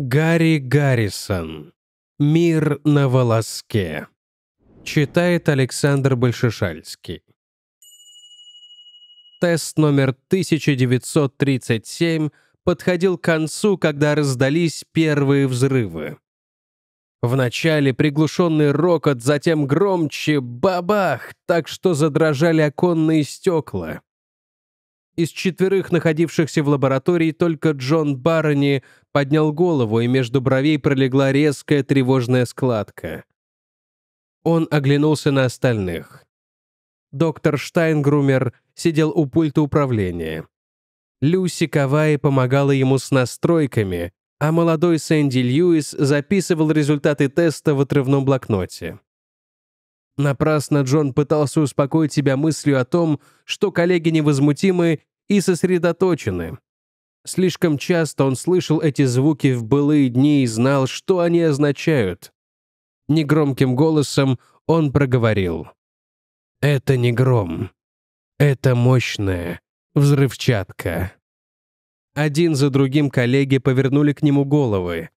Гарри Гаррисон. «Мир на волоске». Читает Александр Большишальский. Тест номер 1937 подходил к концу, когда раздались первые взрывы. Вначале приглушенный рокот, затем громче бабах, так что задрожали оконные стекла. Из четверых находившихся в лаборатории только Джон Барни поднял голову, и между бровей пролегла резкая тревожная складка. Он оглянулся на остальных. Доктор Штайнгрумер сидел у пульта управления. Люси Кавай помогала ему с настройками, а молодой Сэнди Льюис записывал результаты теста в отрывном блокноте. Напрасно Джон пытался успокоить себя мыслью о том, что коллеги невозмутимы и сосредоточены, Слишком часто он слышал эти звуки в былые дни и знал, что они означают. Негромким голосом он проговорил. «Это не гром. Это мощная взрывчатка». Один за другим коллеги повернули к нему головы.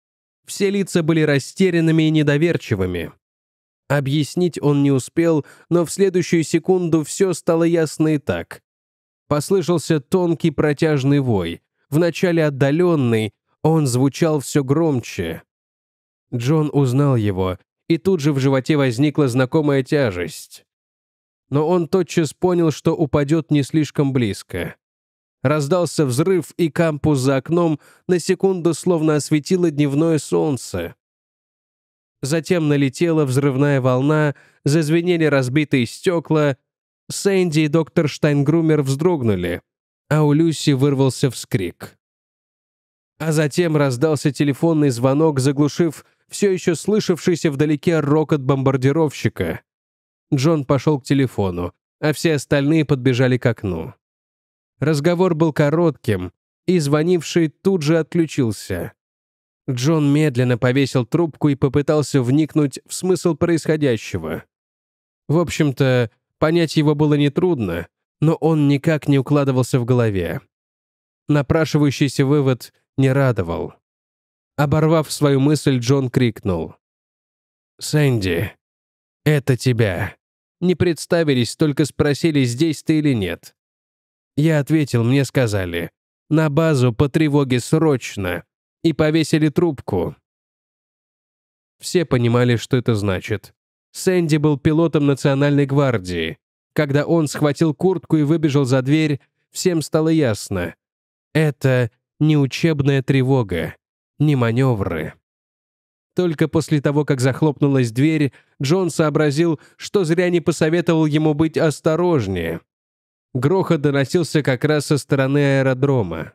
Все лица были растерянными и недоверчивыми. Объяснить он не успел, но в следующую секунду все стало ясно и так. Послышался тонкий протяжный вой вначале отдаленный, он звучал все громче. Джон узнал его, и тут же в животе возникла знакомая тяжесть. Но он тотчас понял, что упадет не слишком близко. Раздался взрыв, и кампус за окном на секунду словно осветило дневное солнце. Затем налетела взрывная волна, зазвенели разбитые стекла. Сэнди и доктор Штайнгрумер вздрогнули а у Люси вырвался вскрик. А затем раздался телефонный звонок, заглушив все еще слышавшийся вдалеке рокот бомбардировщика. Джон пошел к телефону, а все остальные подбежали к окну. Разговор был коротким, и звонивший тут же отключился. Джон медленно повесил трубку и попытался вникнуть в смысл происходящего. В общем-то, понять его было нетрудно — но он никак не укладывался в голове. Напрашивающийся вывод не радовал. Оборвав свою мысль, Джон крикнул. «Сэнди, это тебя. Не представились, только спросили, здесь ты или нет. Я ответил, мне сказали. На базу по тревоге срочно. И повесили трубку. Все понимали, что это значит. Сэнди был пилотом Национальной гвардии, когда он схватил куртку и выбежал за дверь, всем стало ясно. Это не учебная тревога, не маневры. Только после того, как захлопнулась дверь, Джон сообразил, что зря не посоветовал ему быть осторожнее. Грохот доносился как раз со стороны аэродрома.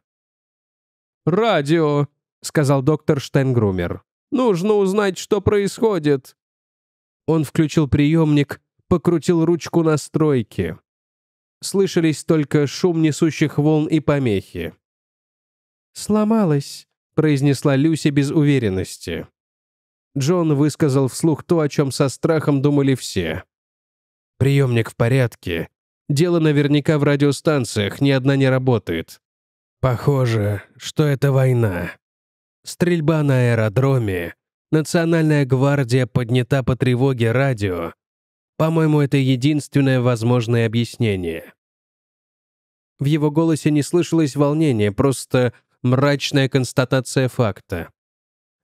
«Радио», — сказал доктор Штенгрумер. «Нужно узнать, что происходит». Он включил приемник, покрутил ручку настройки. Слышались только шум несущих волн и помехи. «Сломалась», — произнесла Люси без уверенности. Джон высказал вслух то, о чем со страхом думали все. «Приемник в порядке. Дело наверняка в радиостанциях, ни одна не работает. Похоже, что это война. Стрельба на аэродроме. Национальная гвардия поднята по тревоге радио. По-моему, это единственное возможное объяснение. В его голосе не слышалось волнения, просто мрачная констатация факта.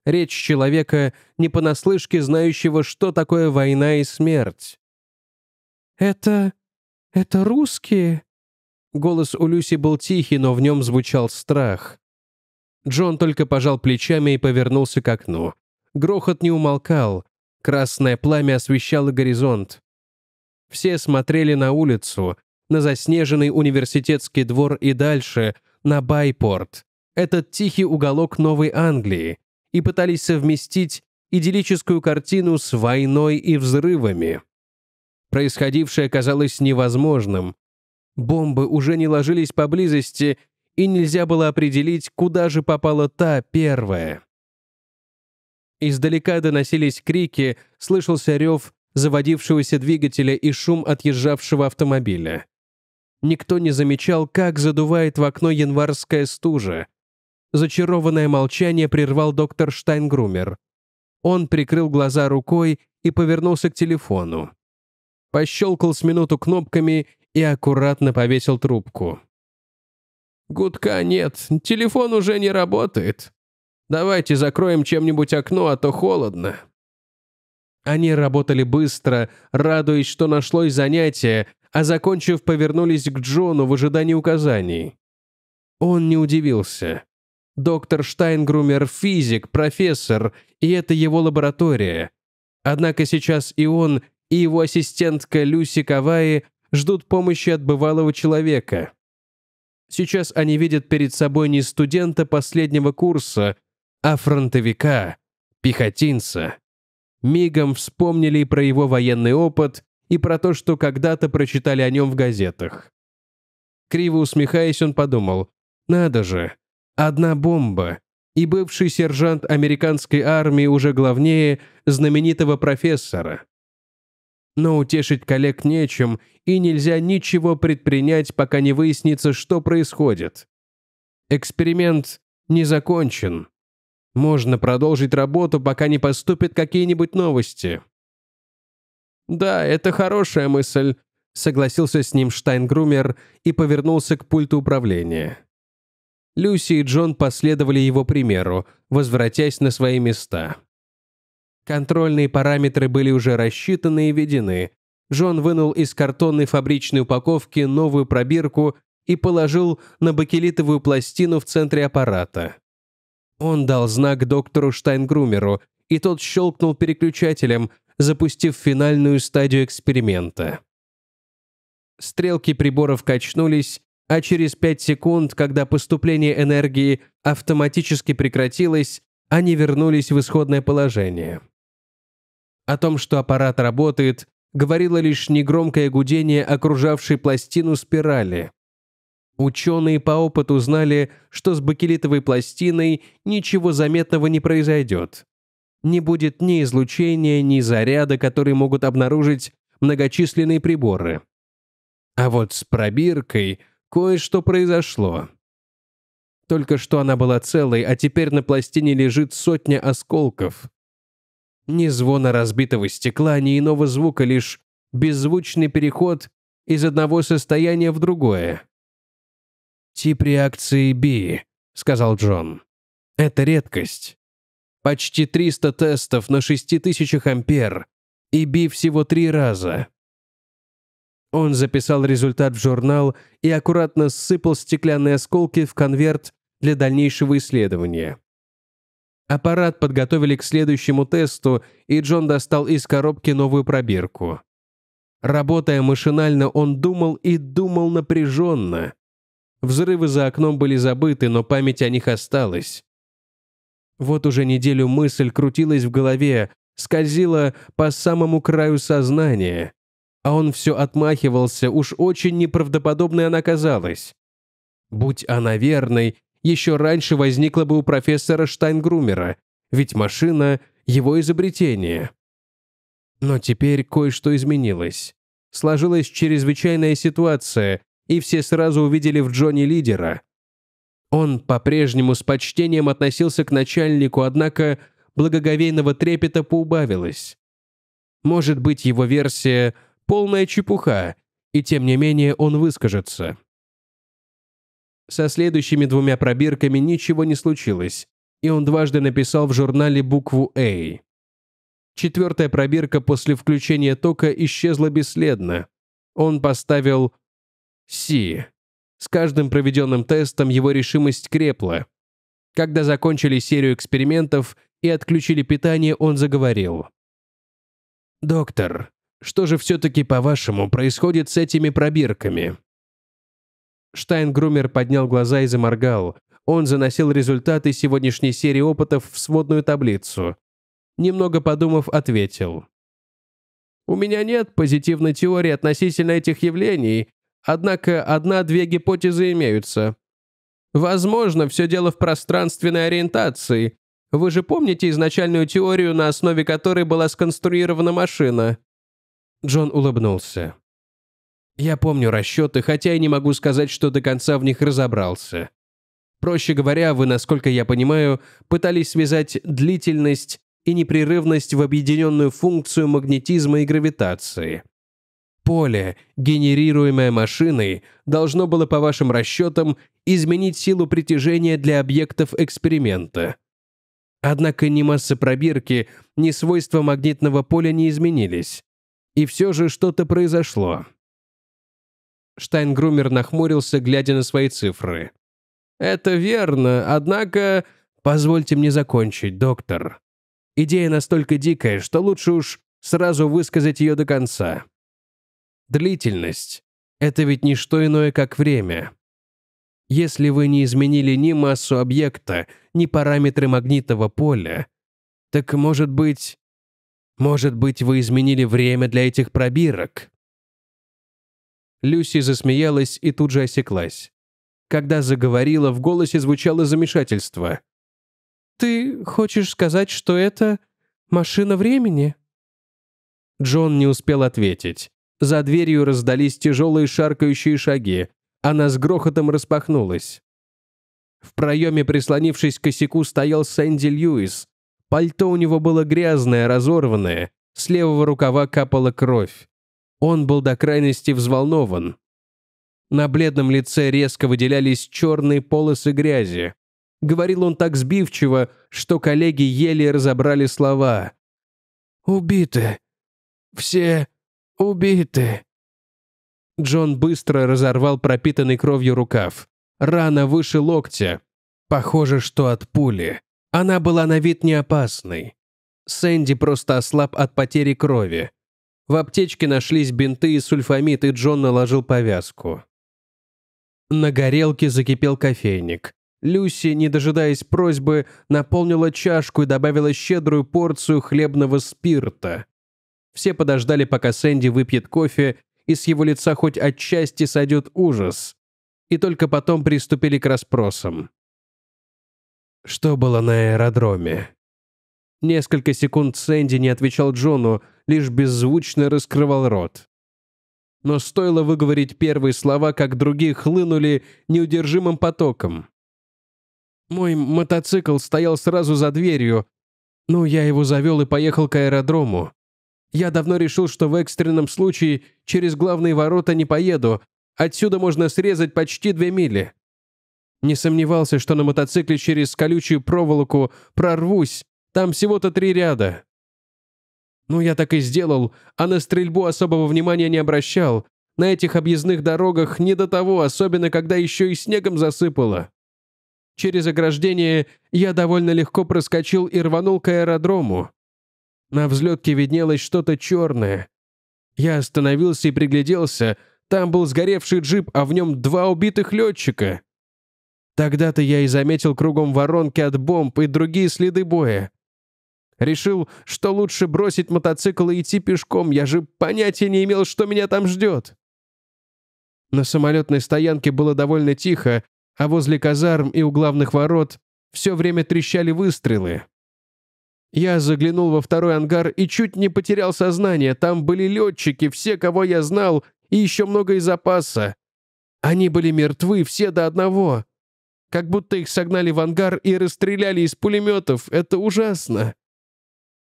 Речь человека, не понаслышке знающего, что такое война и смерть. «Это... это русские?» Голос у Люси был тихий, но в нем звучал страх. Джон только пожал плечами и повернулся к окну. Грохот не умолкал. Красное пламя освещало горизонт. Все смотрели на улицу, на заснеженный университетский двор и дальше, на Байпорт, этот тихий уголок Новой Англии, и пытались совместить идиллическую картину с войной и взрывами. Происходившее казалось невозможным. Бомбы уже не ложились поблизости, и нельзя было определить, куда же попала та первая. Издалека доносились крики, слышался рев, заводившегося двигателя и шум отъезжавшего автомобиля. Никто не замечал, как задувает в окно январская стужа. Зачарованное молчание прервал доктор Штайнгрумер. Он прикрыл глаза рукой и повернулся к телефону. Пощелкал с минуту кнопками и аккуратно повесил трубку. «Гудка нет, телефон уже не работает. Давайте закроем чем-нибудь окно, а то холодно», они работали быстро, радуясь, что нашлось занятие, а закончив, повернулись к Джону в ожидании указаний. Он не удивился. Доктор Штайнгрумер – физик, профессор, и это его лаборатория. Однако сейчас и он, и его ассистентка Люси Каваи ждут помощи от бывалого человека. Сейчас они видят перед собой не студента последнего курса, а фронтовика, пехотинца мигом вспомнили и про его военный опыт, и про то, что когда-то прочитали о нем в газетах. Криво усмехаясь, он подумал, «Надо же, одна бомба, и бывший сержант американской армии уже главнее знаменитого профессора». Но утешить коллег нечем, и нельзя ничего предпринять, пока не выяснится, что происходит. Эксперимент не закончен. Можно продолжить работу, пока не поступят какие-нибудь новости. «Да, это хорошая мысль», — согласился с ним Штайнгрумер и повернулся к пульту управления. Люси и Джон последовали его примеру, возвратясь на свои места. Контрольные параметры были уже рассчитаны и введены. Джон вынул из картонной фабричной упаковки новую пробирку и положил на бакелитовую пластину в центре аппарата. Он дал знак доктору Штайнгрумеру, и тот щелкнул переключателем, запустив финальную стадию эксперимента. Стрелки приборов качнулись, а через 5 секунд, когда поступление энергии автоматически прекратилось, они вернулись в исходное положение. О том, что аппарат работает, говорило лишь негромкое гудение окружавшей пластину спирали. Ученые по опыту знали, что с бакелитовой пластиной ничего заметного не произойдет. Не будет ни излучения, ни заряда, которые могут обнаружить многочисленные приборы. А вот с пробиркой кое-что произошло. Только что она была целой, а теперь на пластине лежит сотня осколков. Ни звона разбитого стекла, ни иного звука, лишь беззвучный переход из одного состояния в другое тип реакции B», — сказал Джон. «Это редкость. Почти 300 тестов на 6000 ампер, и B всего три раза». Он записал результат в журнал и аккуратно ссыпал стеклянные осколки в конверт для дальнейшего исследования. Аппарат подготовили к следующему тесту, и Джон достал из коробки новую пробирку. Работая машинально, он думал и думал напряженно. Взрывы за окном были забыты, но память о них осталась. Вот уже неделю мысль крутилась в голове, скользила по самому краю сознания. А он все отмахивался, уж очень неправдоподобной она казалась. Будь она верной, еще раньше возникла бы у профессора Штайнгрумера, ведь машина — его изобретение. Но теперь кое-что изменилось. Сложилась чрезвычайная ситуация, и все сразу увидели в Джонни лидера. Он по-прежнему с почтением относился к начальнику, однако благоговейного трепета поубавилось. Может быть, его версия — полная чепуха, и тем не менее он выскажется. Со следующими двумя пробирками ничего не случилось, и он дважды написал в журнале букву «А». Четвертая пробирка после включения тока исчезла бесследно. Он поставил Си. С каждым проведенным тестом его решимость крепла. Когда закончили серию экспериментов и отключили питание, он заговорил. «Доктор, что же все-таки, по-вашему, происходит с этими пробирками?» Штайнгрумер поднял глаза и заморгал. Он заносил результаты сегодняшней серии опытов в сводную таблицу. Немного подумав, ответил. «У меня нет позитивной теории относительно этих явлений, Однако одна-две гипотезы имеются. Возможно, все дело в пространственной ориентации. Вы же помните изначальную теорию, на основе которой была сконструирована машина?» Джон улыбнулся. «Я помню расчеты, хотя и не могу сказать, что до конца в них разобрался. Проще говоря, вы, насколько я понимаю, пытались связать длительность и непрерывность в объединенную функцию магнетизма и гравитации поле, генерируемое машиной, должно было, по вашим расчетам, изменить силу притяжения для объектов эксперимента. Однако ни масса пробирки, ни свойства магнитного поля не изменились. И все же что-то произошло. Штайнгрумер нахмурился, глядя на свои цифры. «Это верно, однако...» «Позвольте мне закончить, доктор. Идея настолько дикая, что лучше уж сразу высказать ее до конца. Длительность — это ведь не что иное, как время. Если вы не изменили ни массу объекта, ни параметры магнитного поля, так, может быть... Может быть, вы изменили время для этих пробирок? Люси засмеялась и тут же осеклась. Когда заговорила, в голосе звучало замешательство. «Ты хочешь сказать, что это машина времени?» Джон не успел ответить. За дверью раздались тяжелые шаркающие шаги. Она с грохотом распахнулась. В проеме, прислонившись к косяку, стоял Сэнди Льюис. Пальто у него было грязное, разорванное. С левого рукава капала кровь. Он был до крайности взволнован. На бледном лице резко выделялись черные полосы грязи. Говорил он так сбивчиво, что коллеги еле разобрали слова. «Убиты. Все убиты». Джон быстро разорвал пропитанный кровью рукав. Рана выше локтя. Похоже, что от пули. Она была на вид не опасной. Сэнди просто ослаб от потери крови. В аптечке нашлись бинты и сульфамид, и Джон наложил повязку. На горелке закипел кофейник. Люси, не дожидаясь просьбы, наполнила чашку и добавила щедрую порцию хлебного спирта. Все подождали, пока Сэнди выпьет кофе, и с его лица хоть отчасти сойдет ужас. И только потом приступили к расспросам. Что было на аэродроме? Несколько секунд Сэнди не отвечал Джону, лишь беззвучно раскрывал рот. Но стоило выговорить первые слова, как другие хлынули неудержимым потоком. Мой мотоцикл стоял сразу за дверью. Ну, я его завел и поехал к аэродрому. Я давно решил, что в экстренном случае через главные ворота не поеду. Отсюда можно срезать почти две мили. Не сомневался, что на мотоцикле через колючую проволоку прорвусь. Там всего-то три ряда. Ну, я так и сделал, а на стрельбу особого внимания не обращал. На этих объездных дорогах не до того, особенно когда еще и снегом засыпало. Через ограждение я довольно легко проскочил и рванул к аэродрому. На взлетке виднелось что-то черное. Я остановился и пригляделся. Там был сгоревший джип, а в нем два убитых летчика. Тогда-то я и заметил кругом воронки от бомб и другие следы боя. Решил, что лучше бросить мотоцикл и идти пешком. Я же понятия не имел, что меня там ждет. На самолетной стоянке было довольно тихо, а возле казарм и у главных ворот все время трещали выстрелы. Я заглянул во второй ангар и чуть не потерял сознание. Там были летчики, все, кого я знал, и еще много из запаса. Они были мертвы, все до одного. Как будто их согнали в ангар и расстреляли из пулеметов. Это ужасно.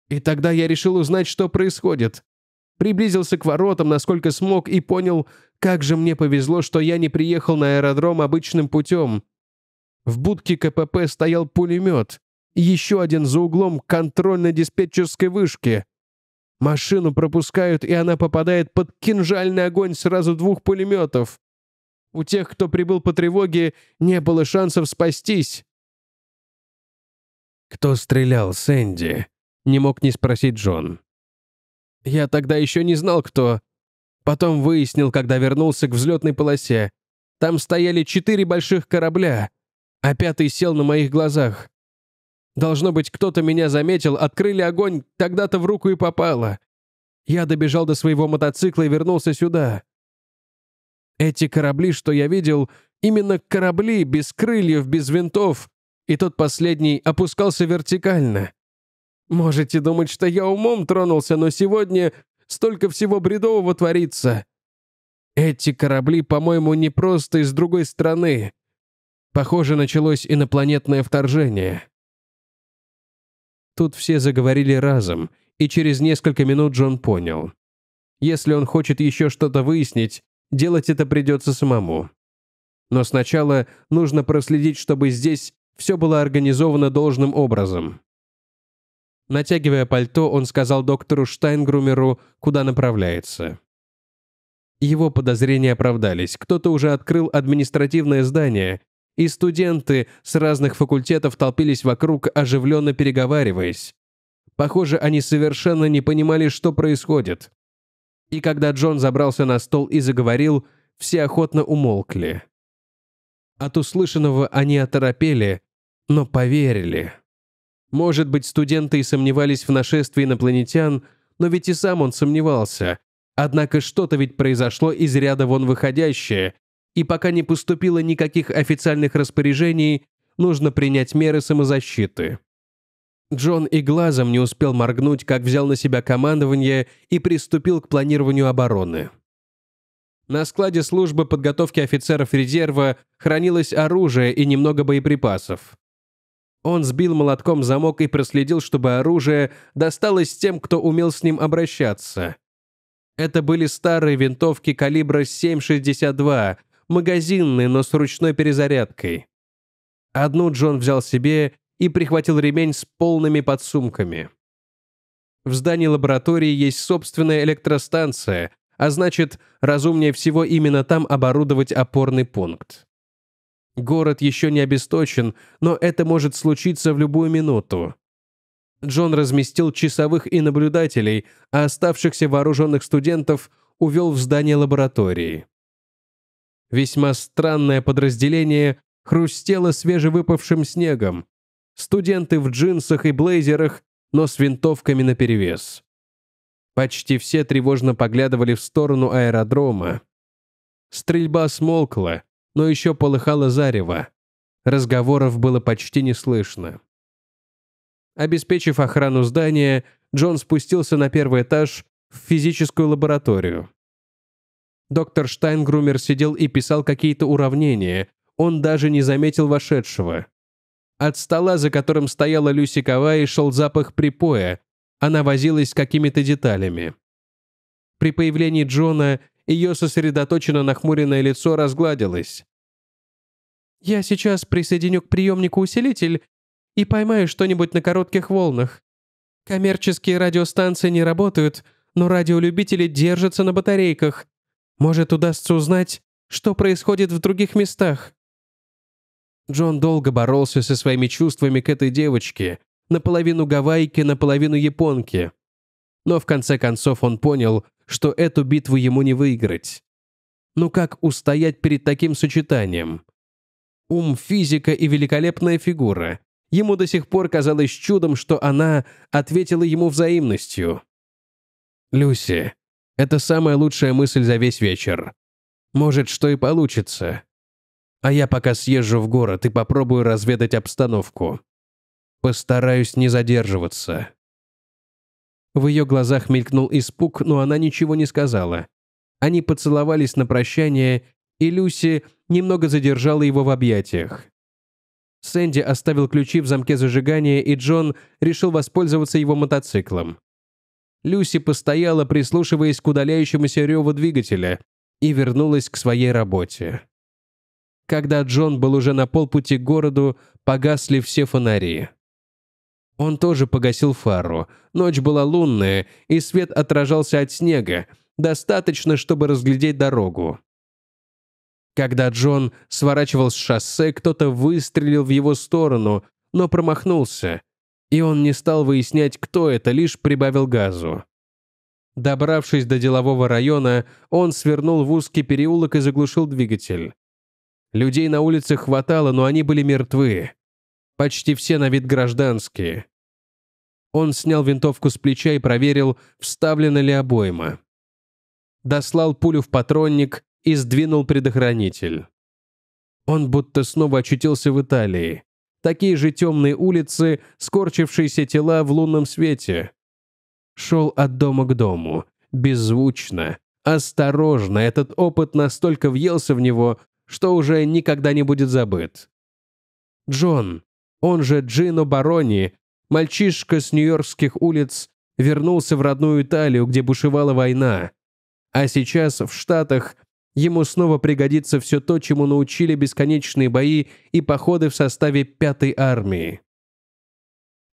И тогда я решил узнать, что происходит. Приблизился к воротам, насколько смог, и понял, как же мне повезло, что я не приехал на аэродром обычным путем. В будке КПП стоял пулемет еще один за углом контрольно-диспетчерской вышки. Машину пропускают, и она попадает под кинжальный огонь сразу двух пулеметов. У тех, кто прибыл по тревоге, не было шансов спастись. «Кто стрелял, Сэнди?» — не мог не спросить Джон. «Я тогда еще не знал, кто. Потом выяснил, когда вернулся к взлетной полосе. Там стояли четыре больших корабля, а пятый сел на моих глазах. Должно быть, кто-то меня заметил, открыли огонь, тогда-то в руку и попало. Я добежал до своего мотоцикла и вернулся сюда. Эти корабли, что я видел, именно корабли, без крыльев, без винтов. И тот последний опускался вертикально. Можете думать, что я умом тронулся, но сегодня столько всего бредового творится. Эти корабли, по-моему, не просто из другой страны. Похоже, началось инопланетное вторжение. Тут все заговорили разом, и через несколько минут Джон понял. Если он хочет еще что-то выяснить, делать это придется самому. Но сначала нужно проследить, чтобы здесь все было организовано должным образом. Натягивая пальто, он сказал доктору Штайнгрумеру, куда направляется. Его подозрения оправдались. Кто-то уже открыл административное здание, и студенты с разных факультетов толпились вокруг, оживленно переговариваясь. Похоже, они совершенно не понимали, что происходит. И когда Джон забрался на стол и заговорил, все охотно умолкли. От услышанного они оторопели, но поверили. Может быть, студенты и сомневались в нашествии инопланетян, но ведь и сам он сомневался. Однако что-то ведь произошло из ряда вон выходящее, и пока не поступило никаких официальных распоряжений, нужно принять меры самозащиты. Джон и глазом не успел моргнуть, как взял на себя командование и приступил к планированию обороны. На складе службы подготовки офицеров резерва хранилось оружие и немного боеприпасов. Он сбил молотком замок и проследил, чтобы оружие досталось тем, кто умел с ним обращаться. Это были старые винтовки калибра 7,62, магазинные, но с ручной перезарядкой. Одну Джон взял себе и прихватил ремень с полными подсумками. В здании лаборатории есть собственная электростанция, а значит, разумнее всего именно там оборудовать опорный пункт. Город еще не обесточен, но это может случиться в любую минуту. Джон разместил часовых и наблюдателей, а оставшихся вооруженных студентов увел в здание лаборатории весьма странное подразделение хрустело свежевыпавшим снегом. Студенты в джинсах и блейзерах, но с винтовками наперевес. Почти все тревожно поглядывали в сторону аэродрома. Стрельба смолкла, но еще полыхало зарево. Разговоров было почти не слышно. Обеспечив охрану здания, Джон спустился на первый этаж в физическую лабораторию. Доктор Штайнгрумер сидел и писал какие-то уравнения. Он даже не заметил вошедшего. От стола, за которым стояла Люси Кавай, шел запах припоя. Она возилась с какими-то деталями. При появлении Джона ее сосредоточенно нахмуренное лицо разгладилось. «Я сейчас присоединю к приемнику усилитель и поймаю что-нибудь на коротких волнах. Коммерческие радиостанции не работают, но радиолюбители держатся на батарейках. Может, удастся узнать, что происходит в других местах. Джон долго боролся со своими чувствами к этой девочке, наполовину гавайки, наполовину японки. Но в конце концов он понял, что эту битву ему не выиграть. Ну как устоять перед таким сочетанием? Ум физика и великолепная фигура. Ему до сих пор казалось чудом, что она ответила ему взаимностью. «Люси, это самая лучшая мысль за весь вечер. Может, что и получится. А я пока съезжу в город и попробую разведать обстановку. Постараюсь не задерживаться. В ее глазах мелькнул испуг, но она ничего не сказала. Они поцеловались на прощание, и Люси немного задержала его в объятиях. Сэнди оставил ключи в замке зажигания, и Джон решил воспользоваться его мотоциклом. Люси постояла, прислушиваясь к удаляющемуся реву двигателя, и вернулась к своей работе. Когда Джон был уже на полпути к городу, погасли все фонари. Он тоже погасил фару. Ночь была лунная, и свет отражался от снега, достаточно, чтобы разглядеть дорогу. Когда Джон сворачивал с шоссе, кто-то выстрелил в его сторону, но промахнулся и он не стал выяснять, кто это, лишь прибавил газу. Добравшись до делового района, он свернул в узкий переулок и заглушил двигатель. Людей на улице хватало, но они были мертвы. Почти все на вид гражданские. Он снял винтовку с плеча и проверил, вставлена ли обойма. Дослал пулю в патронник и сдвинул предохранитель. Он будто снова очутился в Италии такие же темные улицы, скорчившиеся тела в лунном свете. Шел от дома к дому, беззвучно, осторожно, этот опыт настолько въелся в него, что уже никогда не будет забыт. Джон, он же Джино Барони, мальчишка с нью-йоркских улиц, вернулся в родную Италию, где бушевала война. А сейчас в Штатах ему снова пригодится все то, чему научили бесконечные бои и походы в составе пятой армии.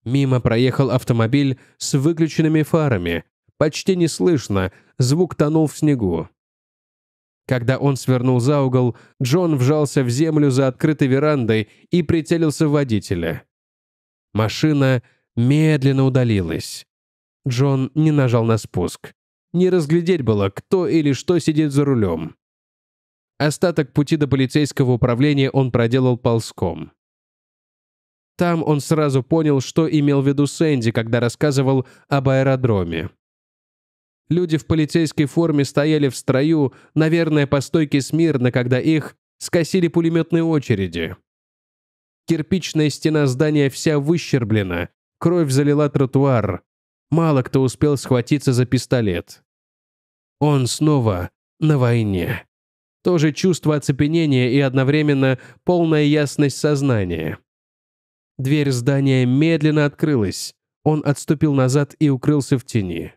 Мимо проехал автомобиль с выключенными фарами. Почти не слышно, звук тонул в снегу. Когда он свернул за угол, Джон вжался в землю за открытой верандой и прицелился в водителя. Машина медленно удалилась. Джон не нажал на спуск. Не разглядеть было, кто или что сидит за рулем. Остаток пути до полицейского управления он проделал ползком. Там он сразу понял, что имел в виду Сэнди, когда рассказывал об аэродроме. Люди в полицейской форме стояли в строю, наверное, по стойке смирно, когда их скосили пулеметные очереди. Кирпичная стена здания вся выщерблена, кровь залила тротуар. Мало кто успел схватиться за пистолет. Он снова на войне. Тоже чувство оцепенения и одновременно полная ясность сознания. Дверь здания медленно открылась. Он отступил назад и укрылся в тени.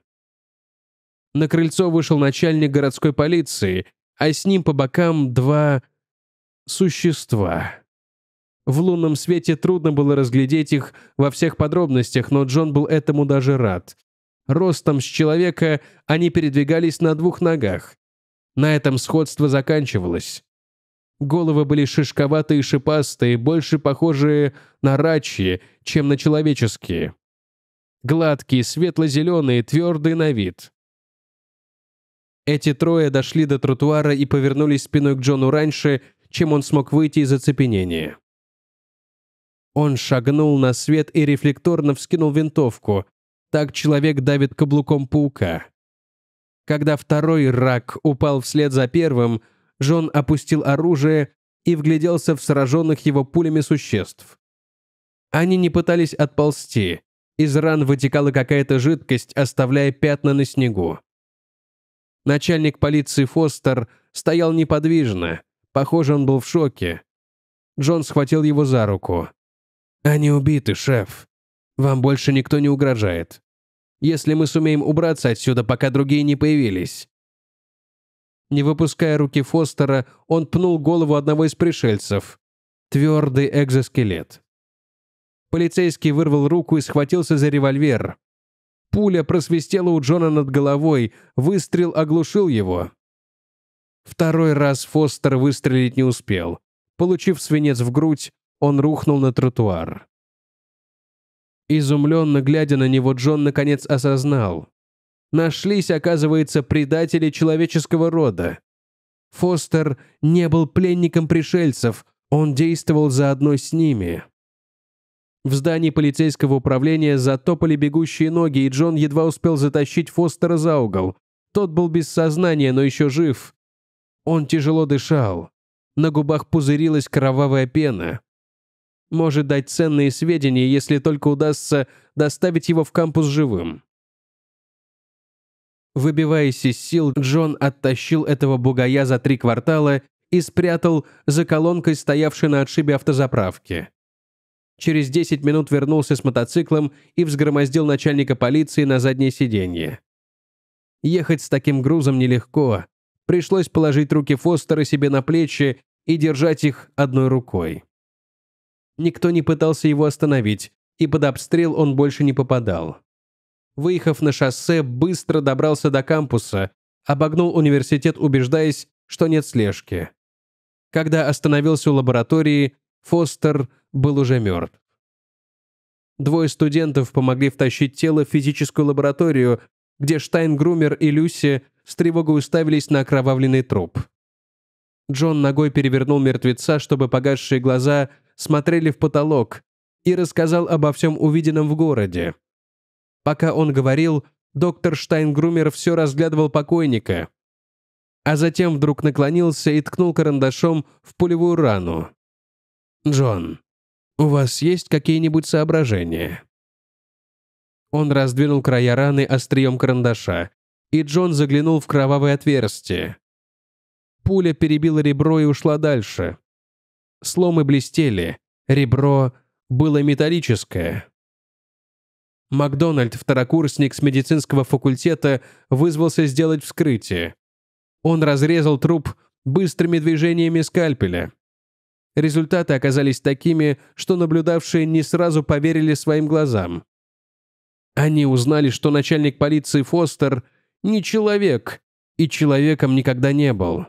На крыльцо вышел начальник городской полиции, а с ним по бокам два... существа. В лунном свете трудно было разглядеть их во всех подробностях, но Джон был этому даже рад. Ростом с человека они передвигались на двух ногах, на этом сходство заканчивалось. Головы были шишковатые и шипастые, больше похожие на рачьи, чем на человеческие. Гладкие, светло-зеленые, твердые на вид. Эти трое дошли до тротуара и повернулись спиной к Джону раньше, чем он смог выйти из оцепенения. Он шагнул на свет и рефлекторно вскинул винтовку. Так человек давит каблуком паука. Когда второй рак упал вслед за первым, Джон опустил оружие и вгляделся в сраженных его пулями существ. Они не пытались отползти. Из ран вытекала какая-то жидкость, оставляя пятна на снегу. Начальник полиции Фостер стоял неподвижно. Похоже, он был в шоке. Джон схватил его за руку. «Они убиты, шеф. Вам больше никто не угрожает если мы сумеем убраться отсюда, пока другие не появились». Не выпуская руки Фостера, он пнул голову одного из пришельцев. Твердый экзоскелет. Полицейский вырвал руку и схватился за револьвер. Пуля просвистела у Джона над головой, выстрел оглушил его. Второй раз Фостер выстрелить не успел. Получив свинец в грудь, он рухнул на тротуар. Изумленно глядя на него, Джон наконец осознал. Нашлись, оказывается, предатели человеческого рода. Фостер не был пленником пришельцев, он действовал заодно с ними. В здании полицейского управления затопали бегущие ноги, и Джон едва успел затащить Фостера за угол. Тот был без сознания, но еще жив. Он тяжело дышал. На губах пузырилась кровавая пена может дать ценные сведения, если только удастся доставить его в кампус живым. Выбиваясь из сил, Джон оттащил этого бугая за три квартала и спрятал за колонкой, стоявшей на отшибе автозаправки. Через 10 минут вернулся с мотоциклом и взгромоздил начальника полиции на заднее сиденье. Ехать с таким грузом нелегко. Пришлось положить руки Фостера себе на плечи и держать их одной рукой. Никто не пытался его остановить, и под обстрел он больше не попадал. Выехав на шоссе, быстро добрался до кампуса, обогнул университет, убеждаясь, что нет слежки. Когда остановился у лаборатории, Фостер был уже мертв. Двое студентов помогли втащить тело в физическую лабораторию, где Штайнгрумер и Люси с тревогой уставились на окровавленный труп. Джон ногой перевернул мертвеца, чтобы погасшие глаза смотрели в потолок, и рассказал обо всем увиденном в городе. Пока он говорил, доктор Штайнгрумер все разглядывал покойника, а затем вдруг наклонился и ткнул карандашом в пулевую рану. «Джон, у вас есть какие-нибудь соображения?» Он раздвинул края раны острием карандаша, и Джон заглянул в кровавое отверстие. Пуля перебила ребро и ушла дальше. Сломы блестели, ребро было металлическое. Макдональд, второкурсник с медицинского факультета, вызвался сделать вскрытие. Он разрезал труп быстрыми движениями скальпеля. Результаты оказались такими, что наблюдавшие не сразу поверили своим глазам. Они узнали, что начальник полиции Фостер не человек, и человеком никогда не был.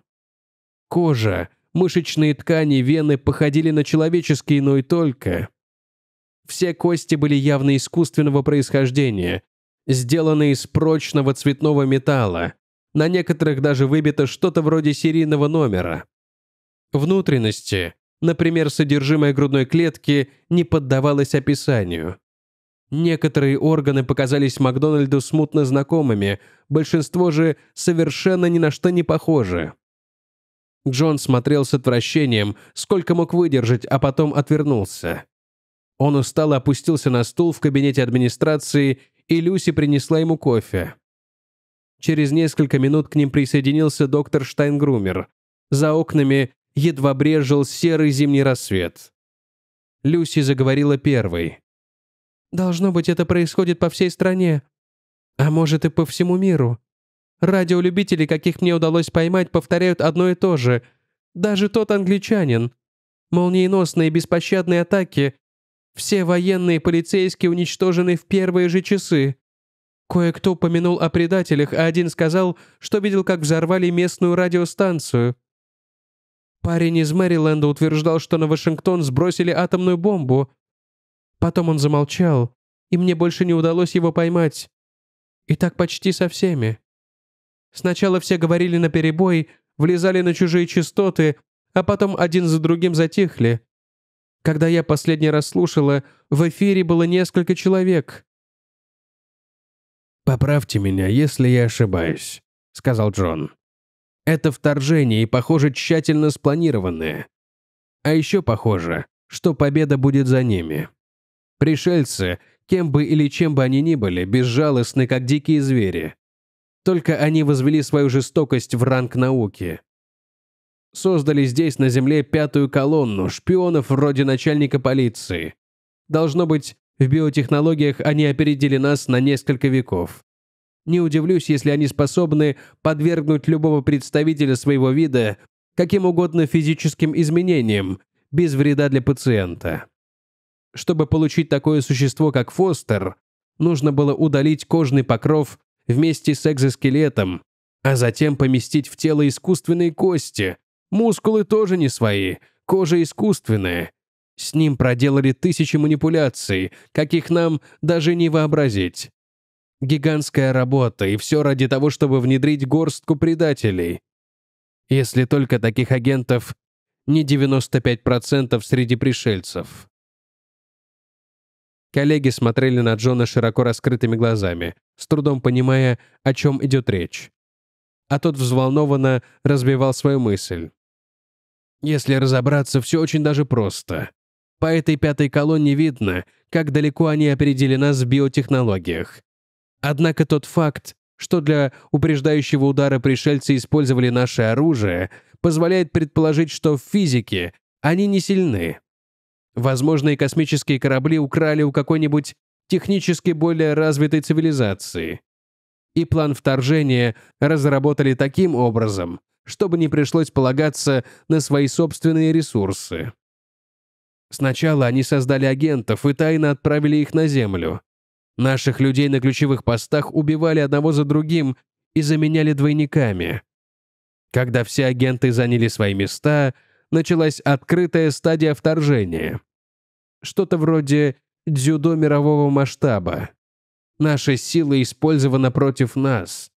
Кожа, Мышечные ткани, вены походили на человеческие, но и только. Все кости были явно искусственного происхождения, сделаны из прочного цветного металла. На некоторых даже выбито что-то вроде серийного номера. Внутренности, например, содержимое грудной клетки, не поддавалось описанию. Некоторые органы показались Макдональду смутно знакомыми, большинство же совершенно ни на что не похоже. Джон смотрел с отвращением, сколько мог выдержать, а потом отвернулся. Он устало опустился на стул в кабинете администрации, и Люси принесла ему кофе. Через несколько минут к ним присоединился доктор Штайнгрумер. За окнами едва брежил серый зимний рассвет. Люси заговорила первой. «Должно быть, это происходит по всей стране. А может, и по всему миру. Радиолюбители, каких мне удалось поймать, повторяют одно и то же. Даже тот англичанин. Молниеносные беспощадные атаки. Все военные и полицейские уничтожены в первые же часы. Кое-кто упомянул о предателях, а один сказал, что видел, как взорвали местную радиостанцию. Парень из Мэриленда утверждал, что на Вашингтон сбросили атомную бомбу. Потом он замолчал, и мне больше не удалось его поймать. И так почти со всеми. Сначала все говорили на наперебой, влезали на чужие частоты, а потом один за другим затихли. Когда я последний раз слушала, в эфире было несколько человек. «Поправьте меня, если я ошибаюсь», — сказал Джон. «Это вторжение и, похоже, тщательно спланированное. А еще похоже, что победа будет за ними. Пришельцы, кем бы или чем бы они ни были, безжалостны, как дикие звери. Только они возвели свою жестокость в ранг науки. Создали здесь, на земле, пятую колонну, шпионов вроде начальника полиции. Должно быть, в биотехнологиях они опередили нас на несколько веков. Не удивлюсь, если они способны подвергнуть любого представителя своего вида каким угодно физическим изменениям, без вреда для пациента. Чтобы получить такое существо, как Фостер, нужно было удалить кожный покров вместе с экзоскелетом, а затем поместить в тело искусственные кости. Мускулы тоже не свои, кожа искусственная. С ним проделали тысячи манипуляций, каких нам даже не вообразить. Гигантская работа, и все ради того, чтобы внедрить горстку предателей. Если только таких агентов не 95% среди пришельцев. Коллеги смотрели на Джона широко раскрытыми глазами, с трудом понимая, о чем идет речь. А тот взволнованно разбивал свою мысль. Если разобраться, все очень даже просто. По этой пятой колонне видно, как далеко они опередили нас в биотехнологиях. Однако тот факт, что для упреждающего удара пришельцы использовали наше оружие, позволяет предположить, что в физике они не сильны. Возможно, и космические корабли украли у какой-нибудь технически более развитой цивилизации. И план вторжения разработали таким образом, чтобы не пришлось полагаться на свои собственные ресурсы. Сначала они создали агентов и тайно отправили их на Землю. Наших людей на ключевых постах убивали одного за другим и заменяли двойниками. Когда все агенты заняли свои места, началась открытая стадия вторжения. Что-то вроде дзюдо мирового масштаба. Наша сила использована против нас.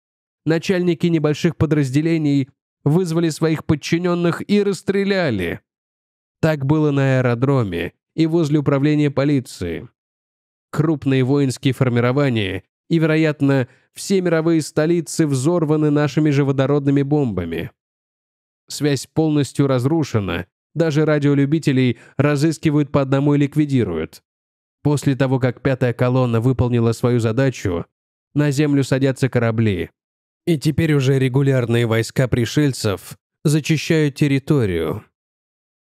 Начальники небольших подразделений вызвали своих подчиненных и расстреляли. Так было на аэродроме и возле управления полиции. Крупные воинские формирования и, вероятно, все мировые столицы взорваны нашими же водородными бомбами. Связь полностью разрушена, даже радиолюбителей разыскивают по одному и ликвидируют. После того, как пятая колонна выполнила свою задачу, на землю садятся корабли. И теперь уже регулярные войска пришельцев зачищают территорию.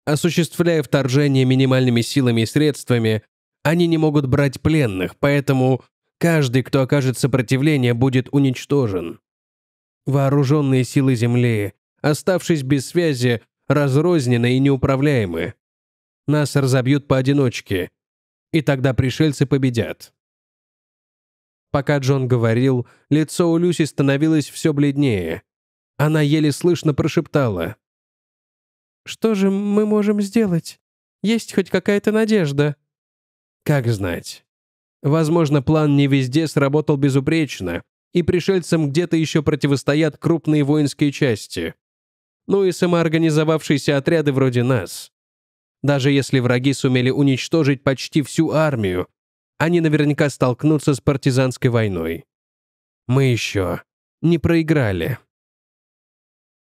Осуществляя вторжение минимальными силами и средствами, они не могут брать пленных, поэтому каждый, кто окажет сопротивление, будет уничтожен. Вооруженные силы Земли, оставшись без связи, разрознены и неуправляемы. Нас разобьют поодиночке, и тогда пришельцы победят. Пока Джон говорил, лицо у Люси становилось все бледнее. Она еле слышно прошептала. «Что же мы можем сделать? Есть хоть какая-то надежда?» «Как знать. Возможно, план не везде сработал безупречно, и пришельцам где-то еще противостоят крупные воинские части ну и самоорганизовавшиеся отряды вроде нас. Даже если враги сумели уничтожить почти всю армию, они наверняка столкнутся с партизанской войной. Мы еще не проиграли.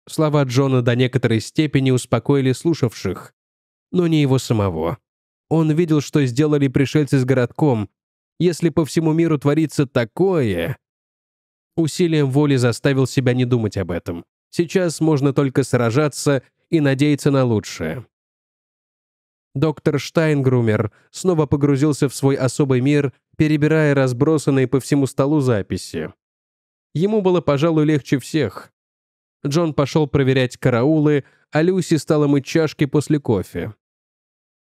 Слова Джона до некоторой степени успокоили слушавших, но не его самого. Он видел, что сделали пришельцы с городком. Если по всему миру творится такое... Усилием воли заставил себя не думать об этом. Сейчас можно только сражаться и надеяться на лучшее. Доктор Штайнгрумер снова погрузился в свой особый мир, перебирая разбросанные по всему столу записи. Ему было, пожалуй, легче всех. Джон пошел проверять караулы, а Люси стала мыть чашки после кофе.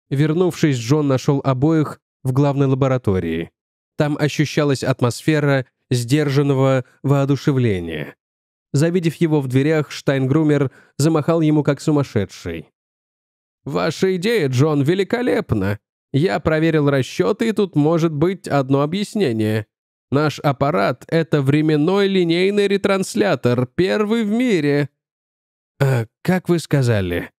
Вернувшись, Джон нашел обоих в главной лаборатории. Там ощущалась атмосфера сдержанного воодушевления. Завидев его в дверях, Штайнгрумер замахал ему как сумасшедший. «Ваша идея, Джон, великолепна. Я проверил расчеты, и тут может быть одно объяснение. Наш аппарат — это временной линейный ретранслятор, первый в мире». «А как вы сказали?»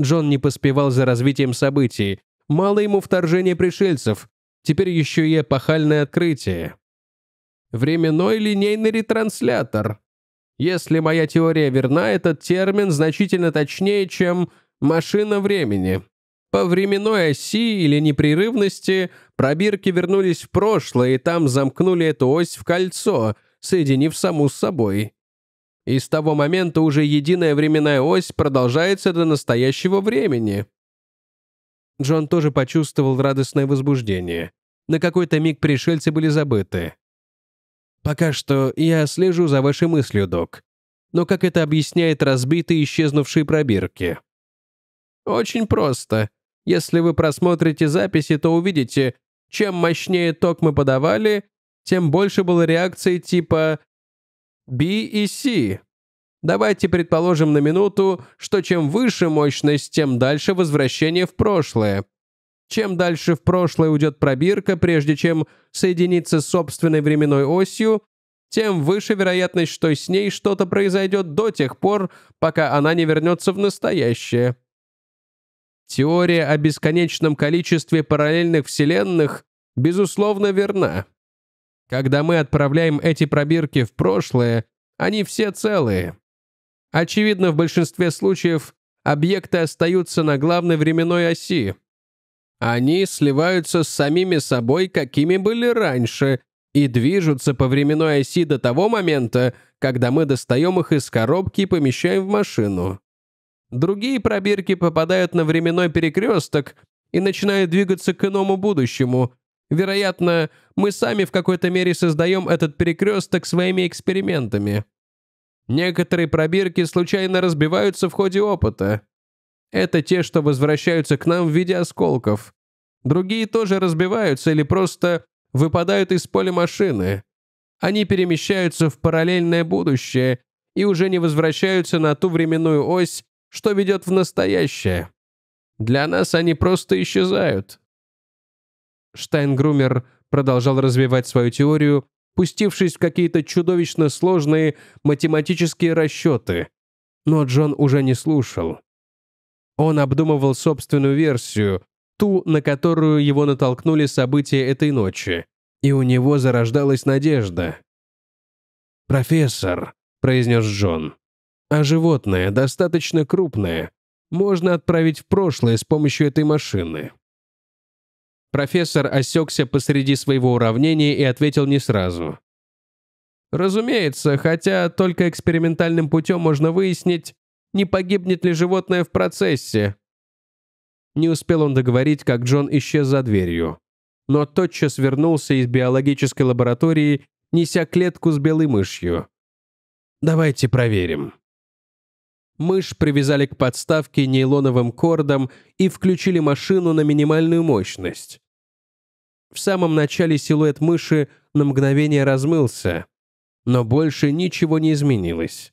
Джон не поспевал за развитием событий. Мало ему вторжения пришельцев. Теперь еще и эпохальное открытие. «Временной линейный ретранслятор», если моя теория верна, этот термин значительно точнее, чем «машина времени». По временной оси или непрерывности пробирки вернулись в прошлое и там замкнули эту ось в кольцо, соединив саму с собой. И с того момента уже единая временная ось продолжается до настоящего времени. Джон тоже почувствовал радостное возбуждение. На какой-то миг пришельцы были забыты. Пока что я слежу за вашей мыслью, док. Но как это объясняет разбитые исчезнувшие пробирки? Очень просто. Если вы просмотрите записи, то увидите, чем мощнее ток мы подавали, тем больше было реакции типа B и C. Давайте предположим на минуту, что чем выше мощность, тем дальше возвращение в прошлое. Чем дальше в прошлое уйдет пробирка, прежде чем соединиться с собственной временной осью, тем выше вероятность, что с ней что-то произойдет до тех пор, пока она не вернется в настоящее. Теория о бесконечном количестве параллельных вселенных, безусловно, верна. Когда мы отправляем эти пробирки в прошлое, они все целые. Очевидно, в большинстве случаев объекты остаются на главной временной оси, они сливаются с самими собой, какими были раньше, и движутся по временной оси до того момента, когда мы достаем их из коробки и помещаем в машину. Другие пробирки попадают на временной перекресток и начинают двигаться к иному будущему. Вероятно, мы сами в какой-то мере создаем этот перекресток своими экспериментами. Некоторые пробирки случайно разбиваются в ходе опыта. Это те, что возвращаются к нам в виде осколков. Другие тоже разбиваются или просто выпадают из поля машины. Они перемещаются в параллельное будущее и уже не возвращаются на ту временную ось, что ведет в настоящее. Для нас они просто исчезают. Штайнгрумер продолжал развивать свою теорию, пустившись в какие-то чудовищно сложные математические расчеты. Но Джон уже не слушал. Он обдумывал собственную версию, ту, на которую его натолкнули события этой ночи, и у него зарождалась надежда. «Профессор», — произнес Джон, — «а животное достаточно крупное, можно отправить в прошлое с помощью этой машины». Профессор осекся посреди своего уравнения и ответил не сразу. «Разумеется, хотя только экспериментальным путем можно выяснить, не погибнет ли животное в процессе. Не успел он договорить, как Джон исчез за дверью. Но тотчас вернулся из биологической лаборатории, неся клетку с белой мышью. «Давайте проверим». Мышь привязали к подставке нейлоновым кордом и включили машину на минимальную мощность. В самом начале силуэт мыши на мгновение размылся, но больше ничего не изменилось.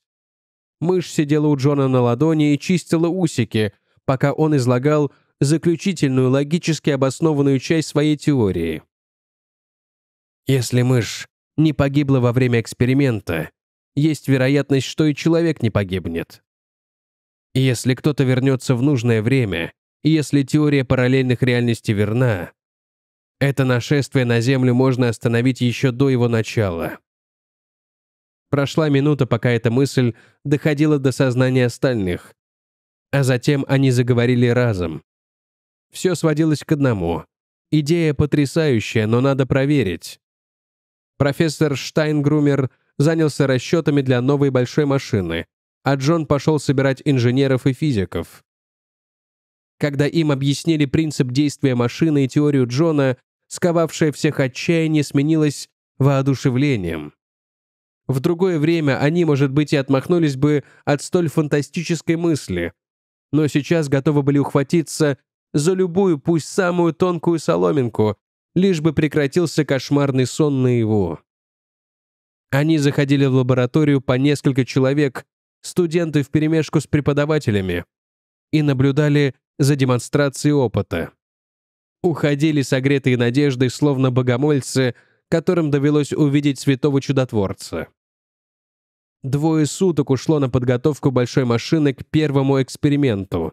Мышь сидела у Джона на ладони и чистила усики, пока он излагал заключительную логически обоснованную часть своей теории. Если мышь не погибла во время эксперимента, есть вероятность, что и человек не погибнет. если кто-то вернется в нужное время, если теория параллельных реальностей верна, это нашествие на Землю можно остановить еще до его начала. Прошла минута, пока эта мысль доходила до сознания остальных. А затем они заговорили разом. Все сводилось к одному. Идея потрясающая, но надо проверить. Профессор Штайнгрумер занялся расчетами для новой большой машины, а Джон пошел собирать инженеров и физиков. Когда им объяснили принцип действия машины и теорию Джона, сковавшее всех отчаяние сменилось воодушевлением. В другое время они, может быть, и отмахнулись бы от столь фантастической мысли, но сейчас готовы были ухватиться за любую, пусть самую тонкую соломинку, лишь бы прекратился кошмарный сон наяву. Они заходили в лабораторию по несколько человек, студенты вперемешку с преподавателями, и наблюдали за демонстрацией опыта. Уходили согретые надеждой, словно богомольцы, которым довелось увидеть святого чудотворца. Двое суток ушло на подготовку большой машины к первому эксперименту.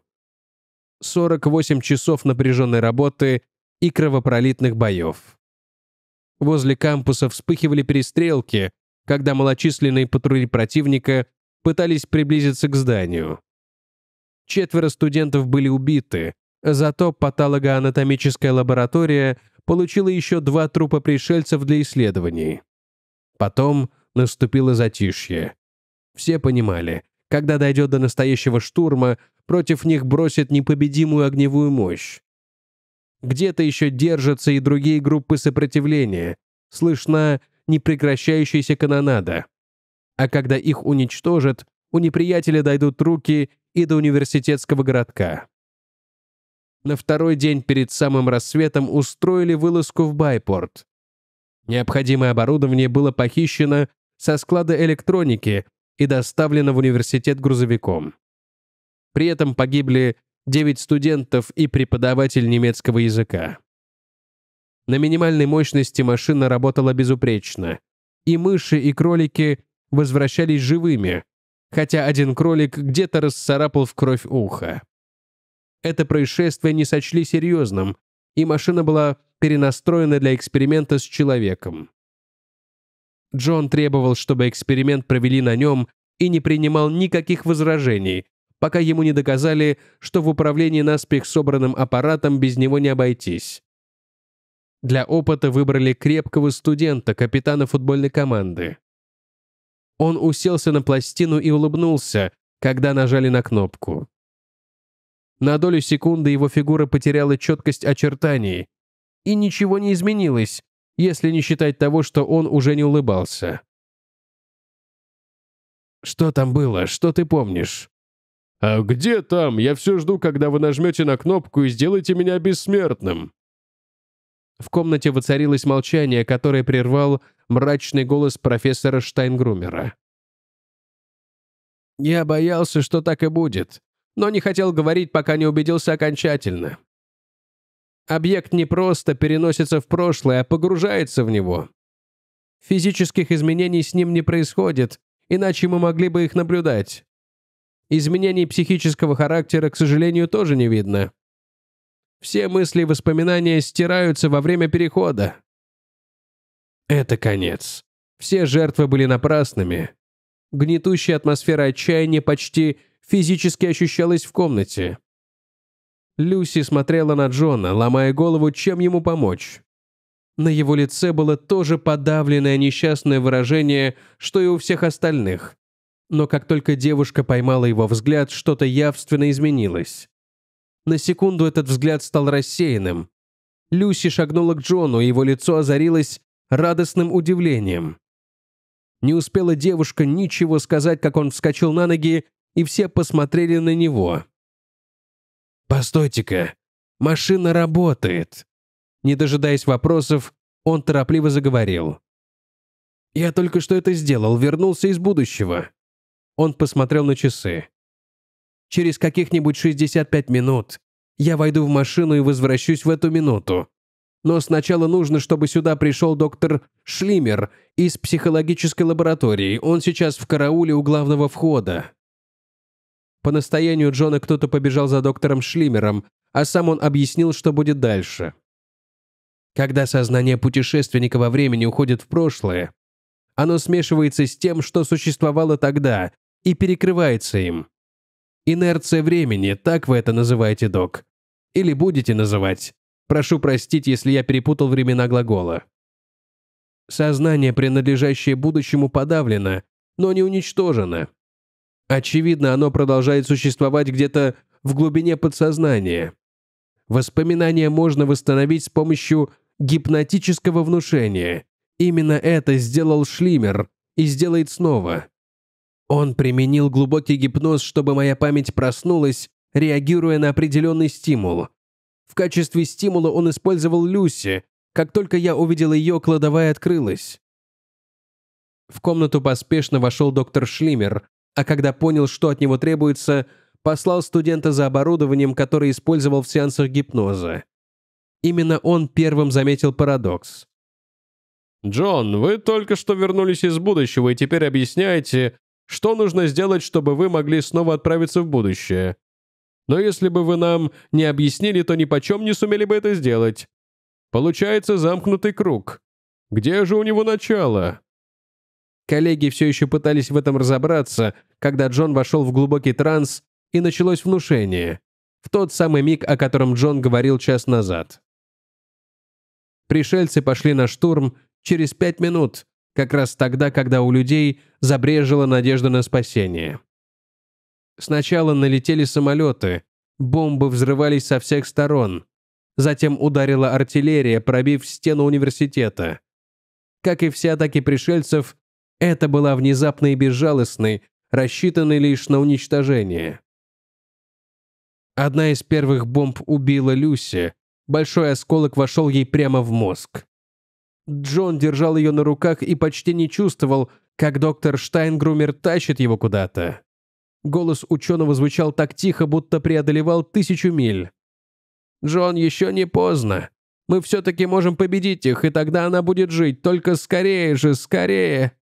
48 часов напряженной работы и кровопролитных боев. Возле кампуса вспыхивали перестрелки, когда малочисленные патрули противника пытались приблизиться к зданию. Четверо студентов были убиты, зато патологоанатомическая лаборатория получила еще два трупа пришельцев для исследований. Потом наступило затишье. Все понимали, когда дойдет до настоящего штурма, против них бросит непобедимую огневую мощь. Где-то еще держатся и другие группы сопротивления. Слышна непрекращающаяся канонада. А когда их уничтожат, у неприятеля дойдут руки и до университетского городка. На второй день перед самым рассветом устроили вылазку в Байпорт. Необходимое оборудование было похищено со склада электроники и доставлено в университет грузовиком. При этом погибли 9 студентов и преподаватель немецкого языка. На минимальной мощности машина работала безупречно. И мыши, и кролики возвращались живыми, хотя один кролик где-то расцарапал в кровь ухо. Это происшествие не сочли серьезным, и машина была перенастроена для эксперимента с человеком. Джон требовал, чтобы эксперимент провели на нем и не принимал никаких возражений, пока ему не доказали, что в управлении наспех собранным аппаратом без него не обойтись. Для опыта выбрали крепкого студента, капитана футбольной команды. Он уселся на пластину и улыбнулся, когда нажали на кнопку. На долю секунды его фигура потеряла четкость очертаний. И ничего не изменилось, если не считать того, что он уже не улыбался. «Что там было? Что ты помнишь?» «А где там? Я все жду, когда вы нажмете на кнопку и сделаете меня бессмертным!» В комнате воцарилось молчание, которое прервал мрачный голос профессора Штайнгрумера. «Я боялся, что так и будет, но не хотел говорить, пока не убедился окончательно. Объект не просто переносится в прошлое, а погружается в него. Физических изменений с ним не происходит, иначе мы могли бы их наблюдать. Изменений психического характера, к сожалению, тоже не видно. Все мысли и воспоминания стираются во время перехода. Это конец. Все жертвы были напрасными. Гнетущая атмосфера отчаяния почти физически ощущалась в комнате. Люси смотрела на Джона, ломая голову, чем ему помочь. На его лице было тоже подавленное несчастное выражение, что и у всех остальных. Но как только девушка поймала его взгляд, что-то явственно изменилось. На секунду этот взгляд стал рассеянным. Люси шагнула к Джону, и его лицо озарилось радостным удивлением. Не успела девушка ничего сказать, как он вскочил на ноги, и все посмотрели на него. «Постойте-ка, машина работает!» Не дожидаясь вопросов, он торопливо заговорил. «Я только что это сделал, вернулся из будущего». Он посмотрел на часы. «Через каких-нибудь 65 минут я войду в машину и возвращусь в эту минуту. Но сначала нужно, чтобы сюда пришел доктор Шлимер из психологической лаборатории. Он сейчас в карауле у главного входа». По настоянию Джона кто-то побежал за доктором Шлимером, а сам он объяснил, что будет дальше. Когда сознание путешественника во времени уходит в прошлое, оно смешивается с тем, что существовало тогда, и перекрывается им. Инерция времени, так вы это называете, док. Или будете называть. Прошу простить, если я перепутал времена глагола. Сознание, принадлежащее будущему, подавлено, но не уничтожено. Очевидно, оно продолжает существовать где-то в глубине подсознания. Воспоминания можно восстановить с помощью гипнотического внушения. Именно это сделал Шлимер и сделает снова. Он применил глубокий гипноз, чтобы моя память проснулась, реагируя на определенный стимул. В качестве стимула он использовал Люси. Как только я увидел ее, кладовая открылась. В комнату поспешно вошел доктор Шлимер, а когда понял, что от него требуется, послал студента за оборудованием, которое использовал в сеансах гипноза. Именно он первым заметил парадокс. «Джон, вы только что вернулись из будущего и теперь объясняете, что нужно сделать, чтобы вы могли снова отправиться в будущее. Но если бы вы нам не объяснили, то ни почем не сумели бы это сделать. Получается замкнутый круг. Где же у него начало?» Коллеги все еще пытались в этом разобраться, когда Джон вошел в глубокий транс, и началось внушение. В тот самый миг, о котором Джон говорил час назад. Пришельцы пошли на штурм через пять минут, как раз тогда, когда у людей забрежила надежда на спасение. Сначала налетели самолеты, бомбы взрывались со всех сторон. Затем ударила артиллерия, пробив стену университета. Как и все атаки пришельцев, это была внезапной и безжалостной, рассчитанной лишь на уничтожение. Одна из первых бомб убила Люси. Большой осколок вошел ей прямо в мозг. Джон держал ее на руках и почти не чувствовал, как доктор Штайнгрумер тащит его куда-то. Голос ученого звучал так тихо, будто преодолевал тысячу миль. «Джон, еще не поздно. Мы все-таки можем победить их, и тогда она будет жить. Только скорее же, скорее!»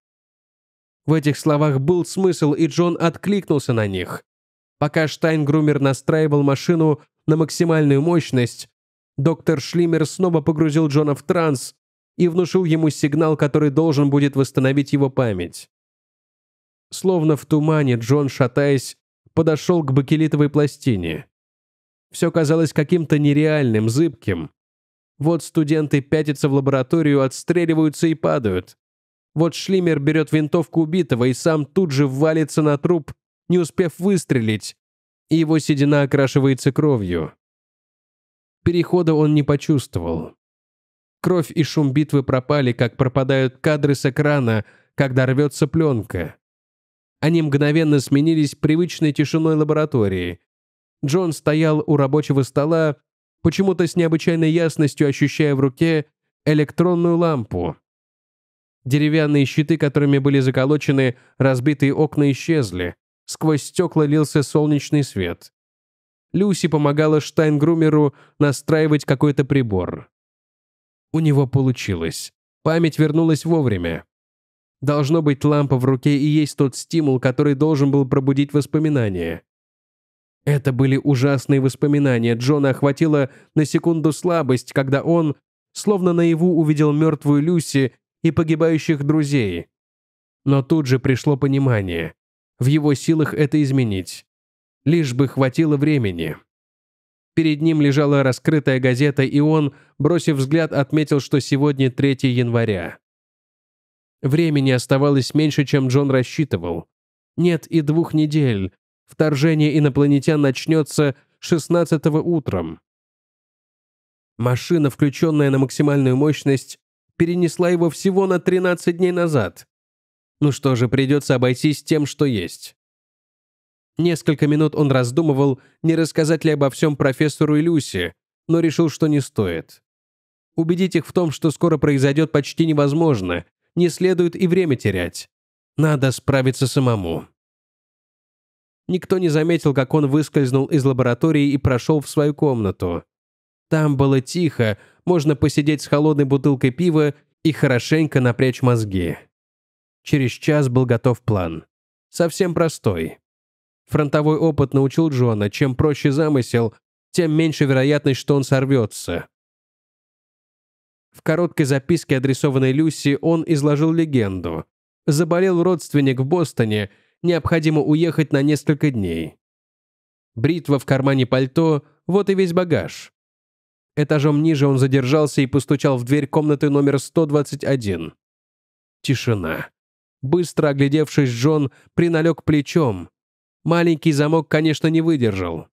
В этих словах был смысл, и Джон откликнулся на них. Пока Штайнгрумер настраивал машину на максимальную мощность, доктор Шлимер снова погрузил Джона в транс и внушил ему сигнал, который должен будет восстановить его память. Словно в тумане Джон, шатаясь, подошел к бакелитовой пластине. Все казалось каким-то нереальным, зыбким. Вот студенты пятятся в лабораторию, отстреливаются и падают. Вот Шлимер берет винтовку убитого и сам тут же валится на труп, не успев выстрелить, и его седина окрашивается кровью. Перехода он не почувствовал. Кровь и шум битвы пропали, как пропадают кадры с экрана, когда рвется пленка. Они мгновенно сменились привычной тишиной лаборатории. Джон стоял у рабочего стола, почему-то с необычайной ясностью ощущая в руке электронную лампу. Деревянные щиты, которыми были заколочены, разбитые окна исчезли. Сквозь стекла лился солнечный свет. Люси помогала Штайнгрумеру настраивать какой-то прибор. У него получилось. Память вернулась вовремя. Должно быть, лампа в руке и есть тот стимул, который должен был пробудить воспоминания. Это были ужасные воспоминания. Джона охватила на секунду слабость, когда он, словно наяву, увидел мертвую Люси и погибающих друзей. Но тут же пришло понимание. В его силах это изменить. Лишь бы хватило времени. Перед ним лежала раскрытая газета, и он, бросив взгляд, отметил, что сегодня 3 января. Времени оставалось меньше, чем Джон рассчитывал. Нет и двух недель. Вторжение инопланетян начнется 16 утром. Машина, включенная на максимальную мощность, перенесла его всего на 13 дней назад. Ну что же, придется обойтись тем, что есть. Несколько минут он раздумывал, не рассказать ли обо всем профессору и Люси, но решил, что не стоит. Убедить их в том, что скоро произойдет, почти невозможно. Не следует и время терять. Надо справиться самому. Никто не заметил, как он выскользнул из лаборатории и прошел в свою комнату. Там было тихо, можно посидеть с холодной бутылкой пива и хорошенько напрячь мозги. Через час был готов план. Совсем простой. Фронтовой опыт научил Джона, чем проще замысел, тем меньше вероятность, что он сорвется. В короткой записке, адресованной Люси, он изложил легенду. Заболел родственник в Бостоне, необходимо уехать на несколько дней. Бритва в кармане пальто – вот и весь багаж. Этажом ниже он задержался и постучал в дверь комнаты номер 121. Тишина. Быстро оглядевшись, Джон приналег плечом. Маленький замок, конечно, не выдержал.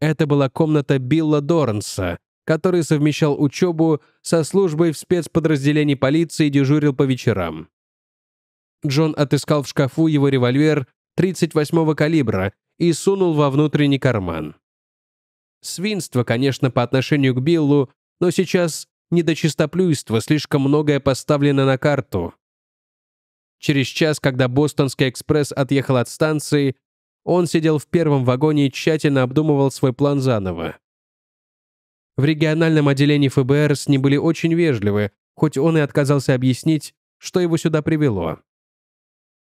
Это была комната Билла Дорнса, который совмещал учебу со службой в спецподразделении полиции и дежурил по вечерам. Джон отыскал в шкафу его револьвер 38-го калибра и сунул во внутренний карман. Свинство, конечно, по отношению к Биллу, но сейчас не до чистоплюйства, слишком многое поставлено на карту. Через час, когда Бостонский экспресс отъехал от станции, он сидел в первом вагоне и тщательно обдумывал свой план заново. В региональном отделении ФБР с ним были очень вежливы, хоть он и отказался объяснить, что его сюда привело.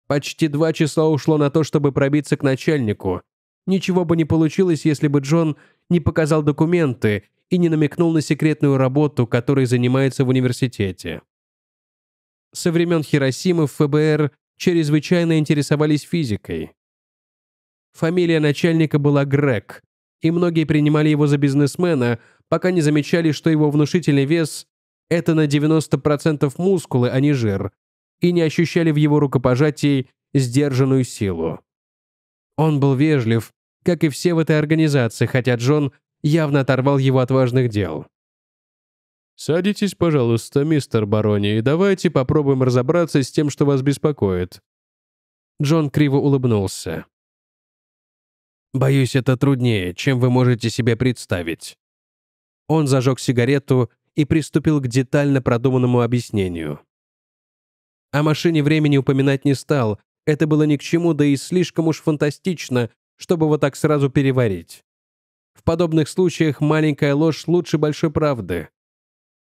Почти два часа ушло на то, чтобы пробиться к начальнику. Ничего бы не получилось, если бы Джон не показал документы и не намекнул на секретную работу, которой занимается в университете. Со времен Хиросимы в ФБР чрезвычайно интересовались физикой. Фамилия начальника была Грег, и многие принимали его за бизнесмена, пока не замечали, что его внушительный вес – это на 90% мускулы, а не жир, и не ощущали в его рукопожатии сдержанную силу. Он был вежлив, как и все в этой организации, хотя Джон явно оторвал его от важных дел. «Садитесь, пожалуйста, мистер Барони, и давайте попробуем разобраться с тем, что вас беспокоит». Джон криво улыбнулся. «Боюсь, это труднее, чем вы можете себе представить». Он зажег сигарету и приступил к детально продуманному объяснению. О машине времени упоминать не стал, это было ни к чему, да и слишком уж фантастично, чтобы вот так сразу переварить. В подобных случаях маленькая ложь лучше большой правды.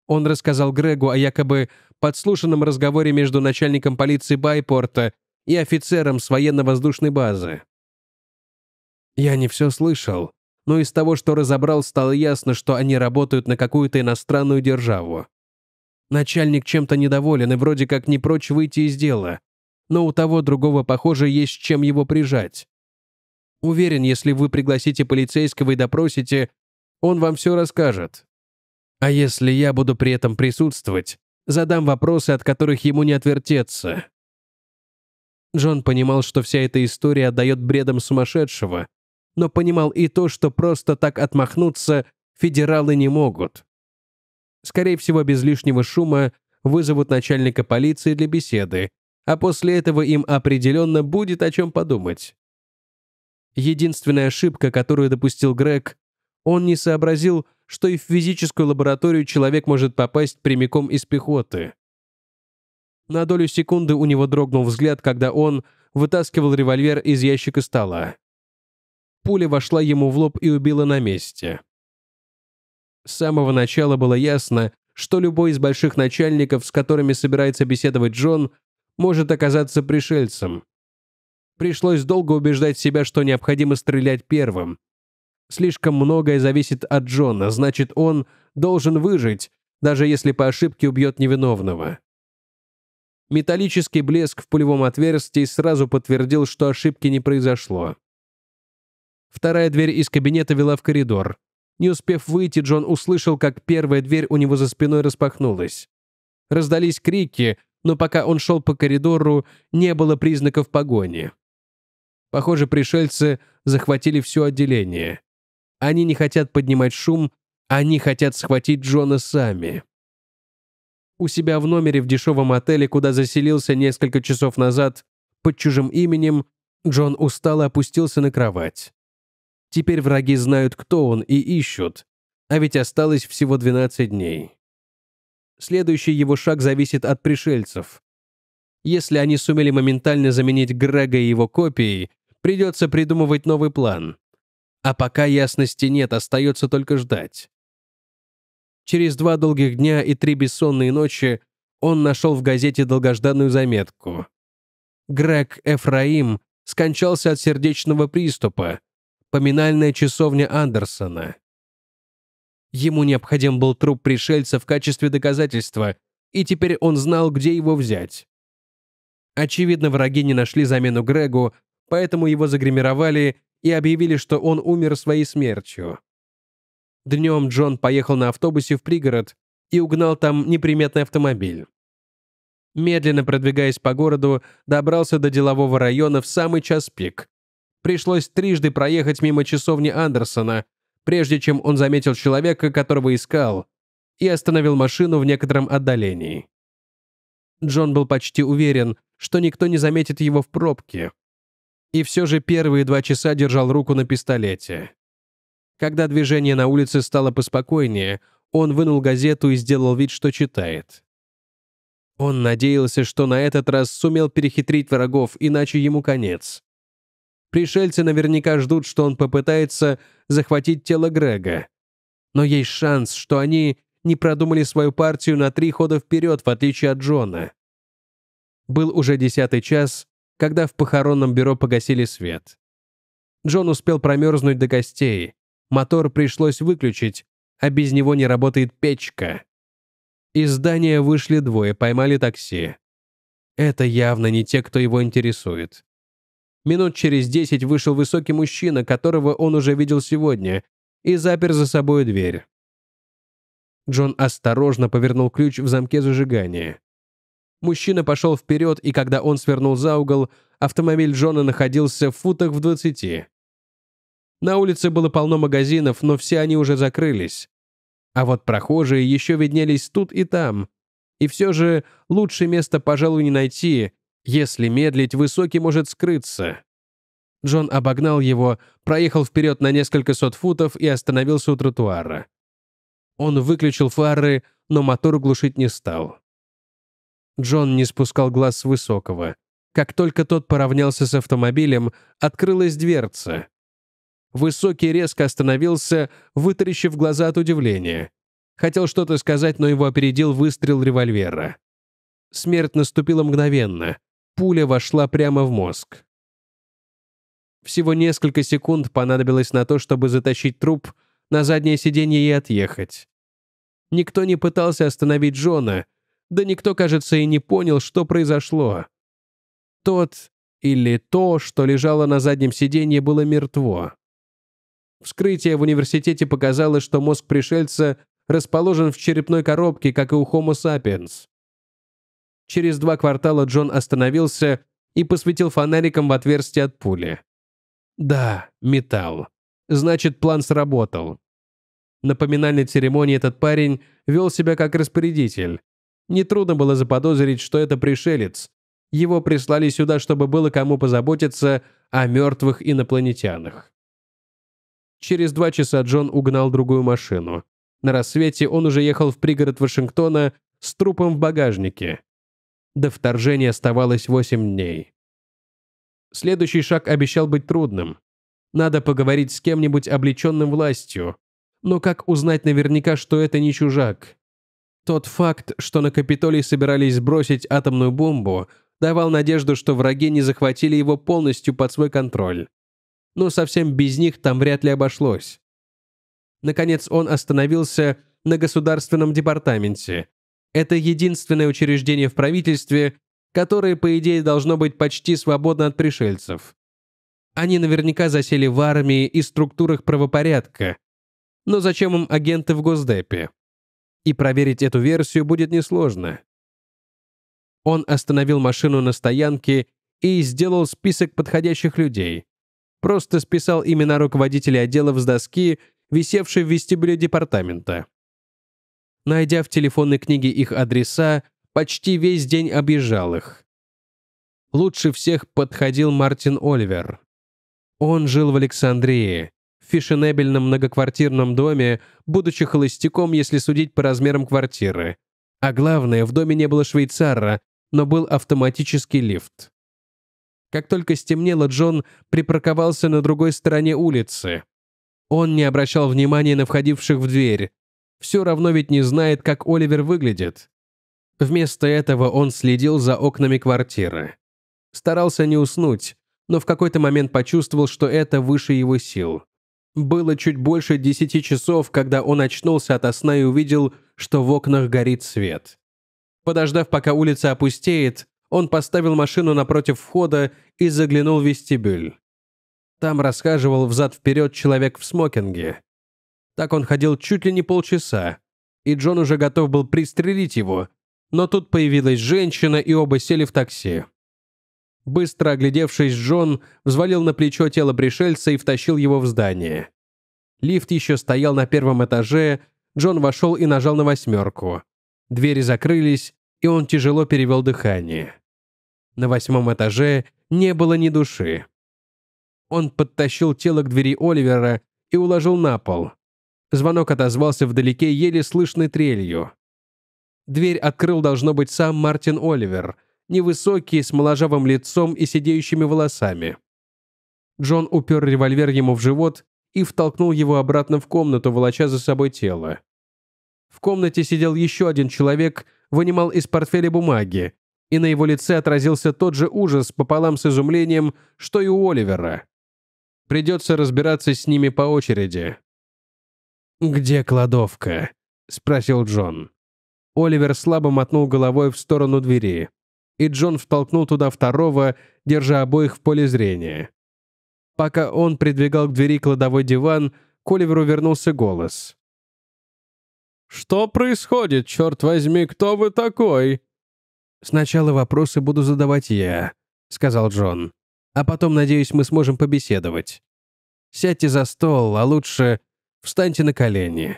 Он рассказал Грегу о якобы подслушанном разговоре между начальником полиции Байпорта и офицером с военно-воздушной базы. Я не все слышал, но из того, что разобрал, стало ясно, что они работают на какую-то иностранную державу. Начальник чем-то недоволен и вроде как не прочь выйти из дела, но у того другого, похоже, есть чем его прижать. Уверен, если вы пригласите полицейского и допросите, он вам все расскажет. А если я буду при этом присутствовать, задам вопросы, от которых ему не отвертеться». Джон понимал, что вся эта история отдает бредом сумасшедшего, но понимал и то, что просто так отмахнуться федералы не могут. Скорее всего, без лишнего шума вызовут начальника полиции для беседы, а после этого им определенно будет о чем подумать. Единственная ошибка, которую допустил Грег, он не сообразил, что и в физическую лабораторию человек может попасть прямиком из пехоты. На долю секунды у него дрогнул взгляд, когда он вытаскивал револьвер из ящика стола. Пуля вошла ему в лоб и убила на месте. С самого начала было ясно, что любой из больших начальников, с которыми собирается беседовать Джон, может оказаться пришельцем. Пришлось долго убеждать себя, что необходимо стрелять первым. Слишком многое зависит от Джона, значит, он должен выжить, даже если по ошибке убьет невиновного. Металлический блеск в пулевом отверстии сразу подтвердил, что ошибки не произошло. Вторая дверь из кабинета вела в коридор. Не успев выйти, Джон услышал, как первая дверь у него за спиной распахнулась. Раздались крики, но пока он шел по коридору, не было признаков погони. Похоже, пришельцы захватили все отделение. Они не хотят поднимать шум, они хотят схватить Джона сами. У себя в номере в дешевом отеле, куда заселился несколько часов назад под чужим именем, Джон устало опустился на кровать. Теперь враги знают, кто он, и ищут. А ведь осталось всего 12 дней. Следующий его шаг зависит от пришельцев. Если они сумели моментально заменить Грега и его копией, придется придумывать новый план. А пока ясности нет, остается только ждать. Через два долгих дня и три бессонные ночи он нашел в газете долгожданную заметку. Грег Эфраим скончался от сердечного приступа. Поминальная часовня Андерсона. Ему необходим был труп пришельца в качестве доказательства, и теперь он знал, где его взять. Очевидно, враги не нашли замену Грегу, поэтому его загримировали и объявили, что он умер своей смертью. Днем Джон поехал на автобусе в пригород и угнал там неприметный автомобиль. Медленно продвигаясь по городу, добрался до делового района в самый час пик. Пришлось трижды проехать мимо часовни Андерсона, прежде чем он заметил человека, которого искал, и остановил машину в некотором отдалении. Джон был почти уверен, что никто не заметит его в пробке. И все же первые два часа держал руку на пистолете. Когда движение на улице стало поспокойнее, он вынул газету и сделал вид, что читает. Он надеялся, что на этот раз сумел перехитрить врагов, иначе ему конец. Пришельцы наверняка ждут, что он попытается захватить тело Грега. Но есть шанс, что они не продумали свою партию на три хода вперед, в отличие от Джона. Был уже десятый час, когда в похоронном бюро погасили свет. Джон успел промерзнуть до костей, мотор пришлось выключить, а без него не работает печка. Из здания вышли двое, поймали такси. Это явно не те, кто его интересует. Минут через десять вышел высокий мужчина, которого он уже видел сегодня, и запер за собой дверь. Джон осторожно повернул ключ в замке зажигания. Мужчина пошел вперед, и когда он свернул за угол, автомобиль Джона находился в футах в двадцати. На улице было полно магазинов, но все они уже закрылись. А вот прохожие еще виднелись тут и там. И все же лучшее место, пожалуй, не найти. Если медлить, высокий может скрыться. Джон обогнал его, проехал вперед на несколько сот футов и остановился у тротуара. Он выключил фары, но мотор глушить не стал. Джон не спускал глаз с высокого. Как только тот поравнялся с автомобилем, открылась дверца. Высокий резко остановился, вытаращив глаза от удивления. Хотел что-то сказать, но его опередил выстрел револьвера. Смерть наступила мгновенно. Пуля вошла прямо в мозг. Всего несколько секунд понадобилось на то, чтобы затащить труп на заднее сиденье и отъехать. Никто не пытался остановить Джона, да никто, кажется, и не понял, что произошло. Тот или то, что лежало на заднем сиденье, было мертво. Вскрытие в университете показало, что мозг пришельца расположен в черепной коробке, как и у Homo sapiens. Через два квартала Джон остановился и посветил фонариком в отверстие от пули. Да, металл. Значит, план сработал. На поминальной церемонии этот парень вел себя как распорядитель. Нетрудно было заподозрить, что это пришелец. Его прислали сюда, чтобы было кому позаботиться о мертвых инопланетянах. Через два часа Джон угнал другую машину. На рассвете он уже ехал в пригород Вашингтона с трупом в багажнике. До вторжения оставалось 8 дней. Следующий шаг обещал быть трудным. Надо поговорить с кем-нибудь облеченным властью. Но как узнать наверняка, что это не чужак? Тот факт, что на Капитолии собирались бросить атомную бомбу, давал надежду, что враги не захватили его полностью под свой контроль. Но совсем без них там вряд ли обошлось. Наконец он остановился на Государственном департаменте. Это единственное учреждение в правительстве, которое, по идее, должно быть почти свободно от пришельцев. Они наверняка засели в армии и структурах правопорядка, но зачем им агенты в Госдепе? И проверить эту версию будет несложно. Он остановил машину на стоянке и сделал список подходящих людей. Просто списал имена руководителей отделов с доски, висевшей в вестибюле департамента. Найдя в телефонной книге их адреса, почти весь день объезжал их. Лучше всех подходил Мартин Оливер. Он жил в Александрии, в фешенебельном многоквартирном доме, будучи холостяком, если судить по размерам квартиры. А главное, в доме не было швейцара, но был автоматический лифт. Как только стемнело, Джон припарковался на другой стороне улицы. Он не обращал внимания на входивших в дверь. Все равно ведь не знает, как Оливер выглядит. Вместо этого он следил за окнами квартиры. Старался не уснуть, но в какой-то момент почувствовал, что это выше его сил. Было чуть больше десяти часов, когда он очнулся от сна и увидел, что в окнах горит свет. Подождав, пока улица опустеет, он поставил машину напротив входа и заглянул в вестибюль. Там расхаживал взад-вперед человек в смокинге. Так он ходил чуть ли не полчаса, и Джон уже готов был пристрелить его, но тут появилась женщина, и оба сели в такси. Быстро оглядевшись, Джон взвалил на плечо тело пришельца и втащил его в здание. Лифт еще стоял на первом этаже, Джон вошел и нажал на восьмерку. Двери закрылись, и он тяжело перевел дыхание. На восьмом этаже не было ни души. Он подтащил тело к двери Оливера и уложил на пол. Звонок отозвался вдалеке еле слышной трелью. Дверь открыл, должно быть, сам Мартин Оливер — невысокий, с моложавым лицом и сидеющими волосами. Джон упер револьвер ему в живот и втолкнул его обратно в комнату, волоча за собой тело. В комнате сидел еще один человек, вынимал из портфеля бумаги, и на его лице отразился тот же ужас пополам с изумлением, что и у Оливера. Придется разбираться с ними по очереди. «Где кладовка?» — спросил Джон. Оливер слабо мотнул головой в сторону двери и Джон втолкнул туда второго, держа обоих в поле зрения. Пока он придвигал к двери кладовой диван, к Оливеру вернулся голос. «Что происходит, черт возьми, кто вы такой?» «Сначала вопросы буду задавать я», — сказал Джон. «А потом, надеюсь, мы сможем побеседовать. Сядьте за стол, а лучше встаньте на колени».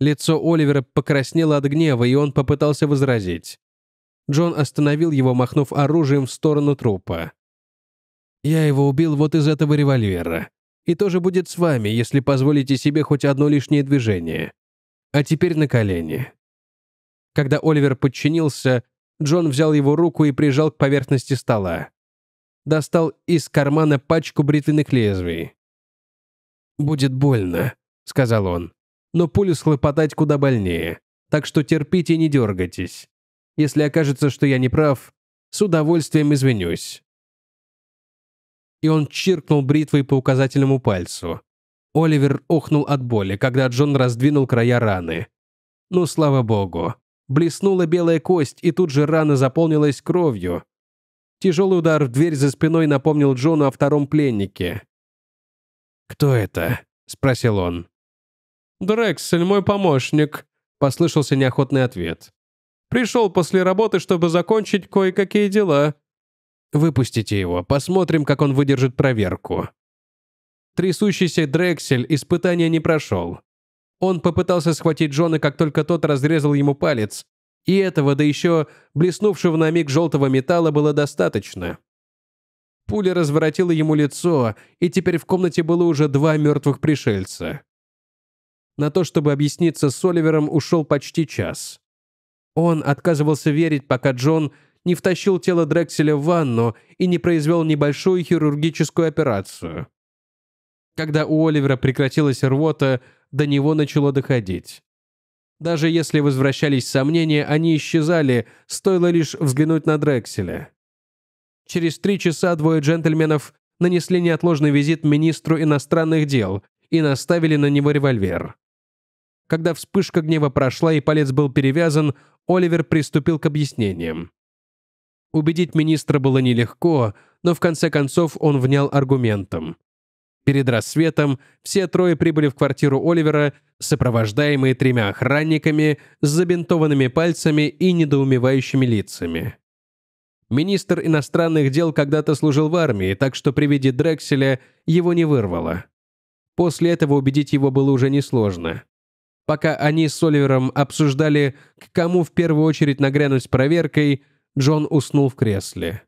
Лицо Оливера покраснело от гнева, и он попытался возразить. Джон остановил его, махнув оружием в сторону трупа. «Я его убил вот из этого револьвера. И тоже будет с вами, если позволите себе хоть одно лишнее движение. А теперь на колени». Когда Оливер подчинился, Джон взял его руку и прижал к поверхности стола. Достал из кармана пачку бритвенных лезвий. «Будет больно», — сказал он, — «но пулю схлопотать куда больнее, так что терпите и не дергайтесь. Если окажется, что я не прав, с удовольствием извинюсь». И он чиркнул бритвой по указательному пальцу. Оливер охнул от боли, когда Джон раздвинул края раны. Ну, слава богу. Блеснула белая кость, и тут же рана заполнилась кровью. Тяжелый удар в дверь за спиной напомнил Джону о втором пленнике. «Кто это?» — спросил он. «Дрексель, мой помощник», — послышался неохотный ответ. Пришел после работы, чтобы закончить кое-какие дела. Выпустите его, посмотрим, как он выдержит проверку. Трясущийся Дрексель испытания не прошел. Он попытался схватить Джона, как только тот разрезал ему палец, и этого, да еще блеснувшего на миг желтого металла, было достаточно. Пуля разворотила ему лицо, и теперь в комнате было уже два мертвых пришельца. На то, чтобы объясниться с Оливером, ушел почти час. Он отказывался верить, пока Джон не втащил тело Дрекселя в ванну и не произвел небольшую хирургическую операцию. Когда у Оливера прекратилась рвота, до него начало доходить. Даже если возвращались сомнения, они исчезали, стоило лишь взглянуть на Дрекселя. Через три часа двое джентльменов нанесли неотложный визит министру иностранных дел и наставили на него револьвер. Когда вспышка гнева прошла и палец был перевязан, Оливер приступил к объяснениям. Убедить министра было нелегко, но в конце концов он внял аргументом. Перед рассветом все трое прибыли в квартиру Оливера, сопровождаемые тремя охранниками с забинтованными пальцами и недоумевающими лицами. Министр иностранных дел когда-то служил в армии, так что при виде Дрекселя его не вырвало. После этого убедить его было уже несложно. Пока они с Оливером обсуждали, к кому в первую очередь нагрянуть с проверкой, Джон уснул в кресле.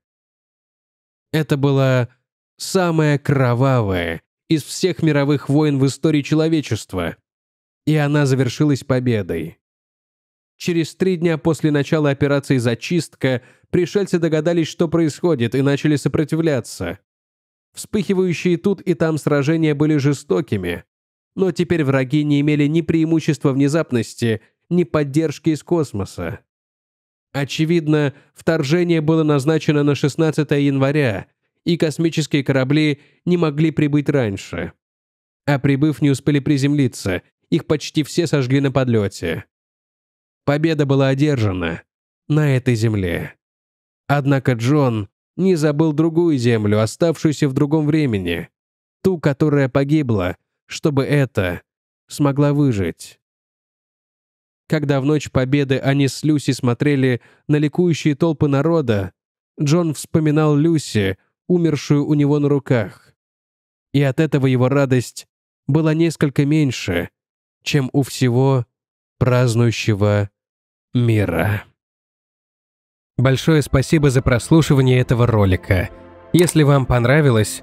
Это была самая кровавая из всех мировых войн в истории человечества, и она завершилась победой. Через три дня после начала операции «Зачистка» пришельцы догадались, что происходит, и начали сопротивляться. Вспыхивающие тут и там сражения были жестокими, но теперь враги не имели ни преимущества внезапности, ни поддержки из космоса. Очевидно, вторжение было назначено на 16 января, и космические корабли не могли прибыть раньше. А прибыв, не успели приземлиться, их почти все сожгли на подлете. Победа была одержана на этой земле. Однако Джон не забыл другую землю, оставшуюся в другом времени, ту, которая погибла – чтобы это смогла выжить. Когда в ночь победы они с Люси смотрели на ликующие толпы народа, Джон вспоминал Люси, умершую у него на руках. И от этого его радость была несколько меньше, чем у всего празднующего мира. Большое спасибо за прослушивание этого ролика. Если вам понравилось,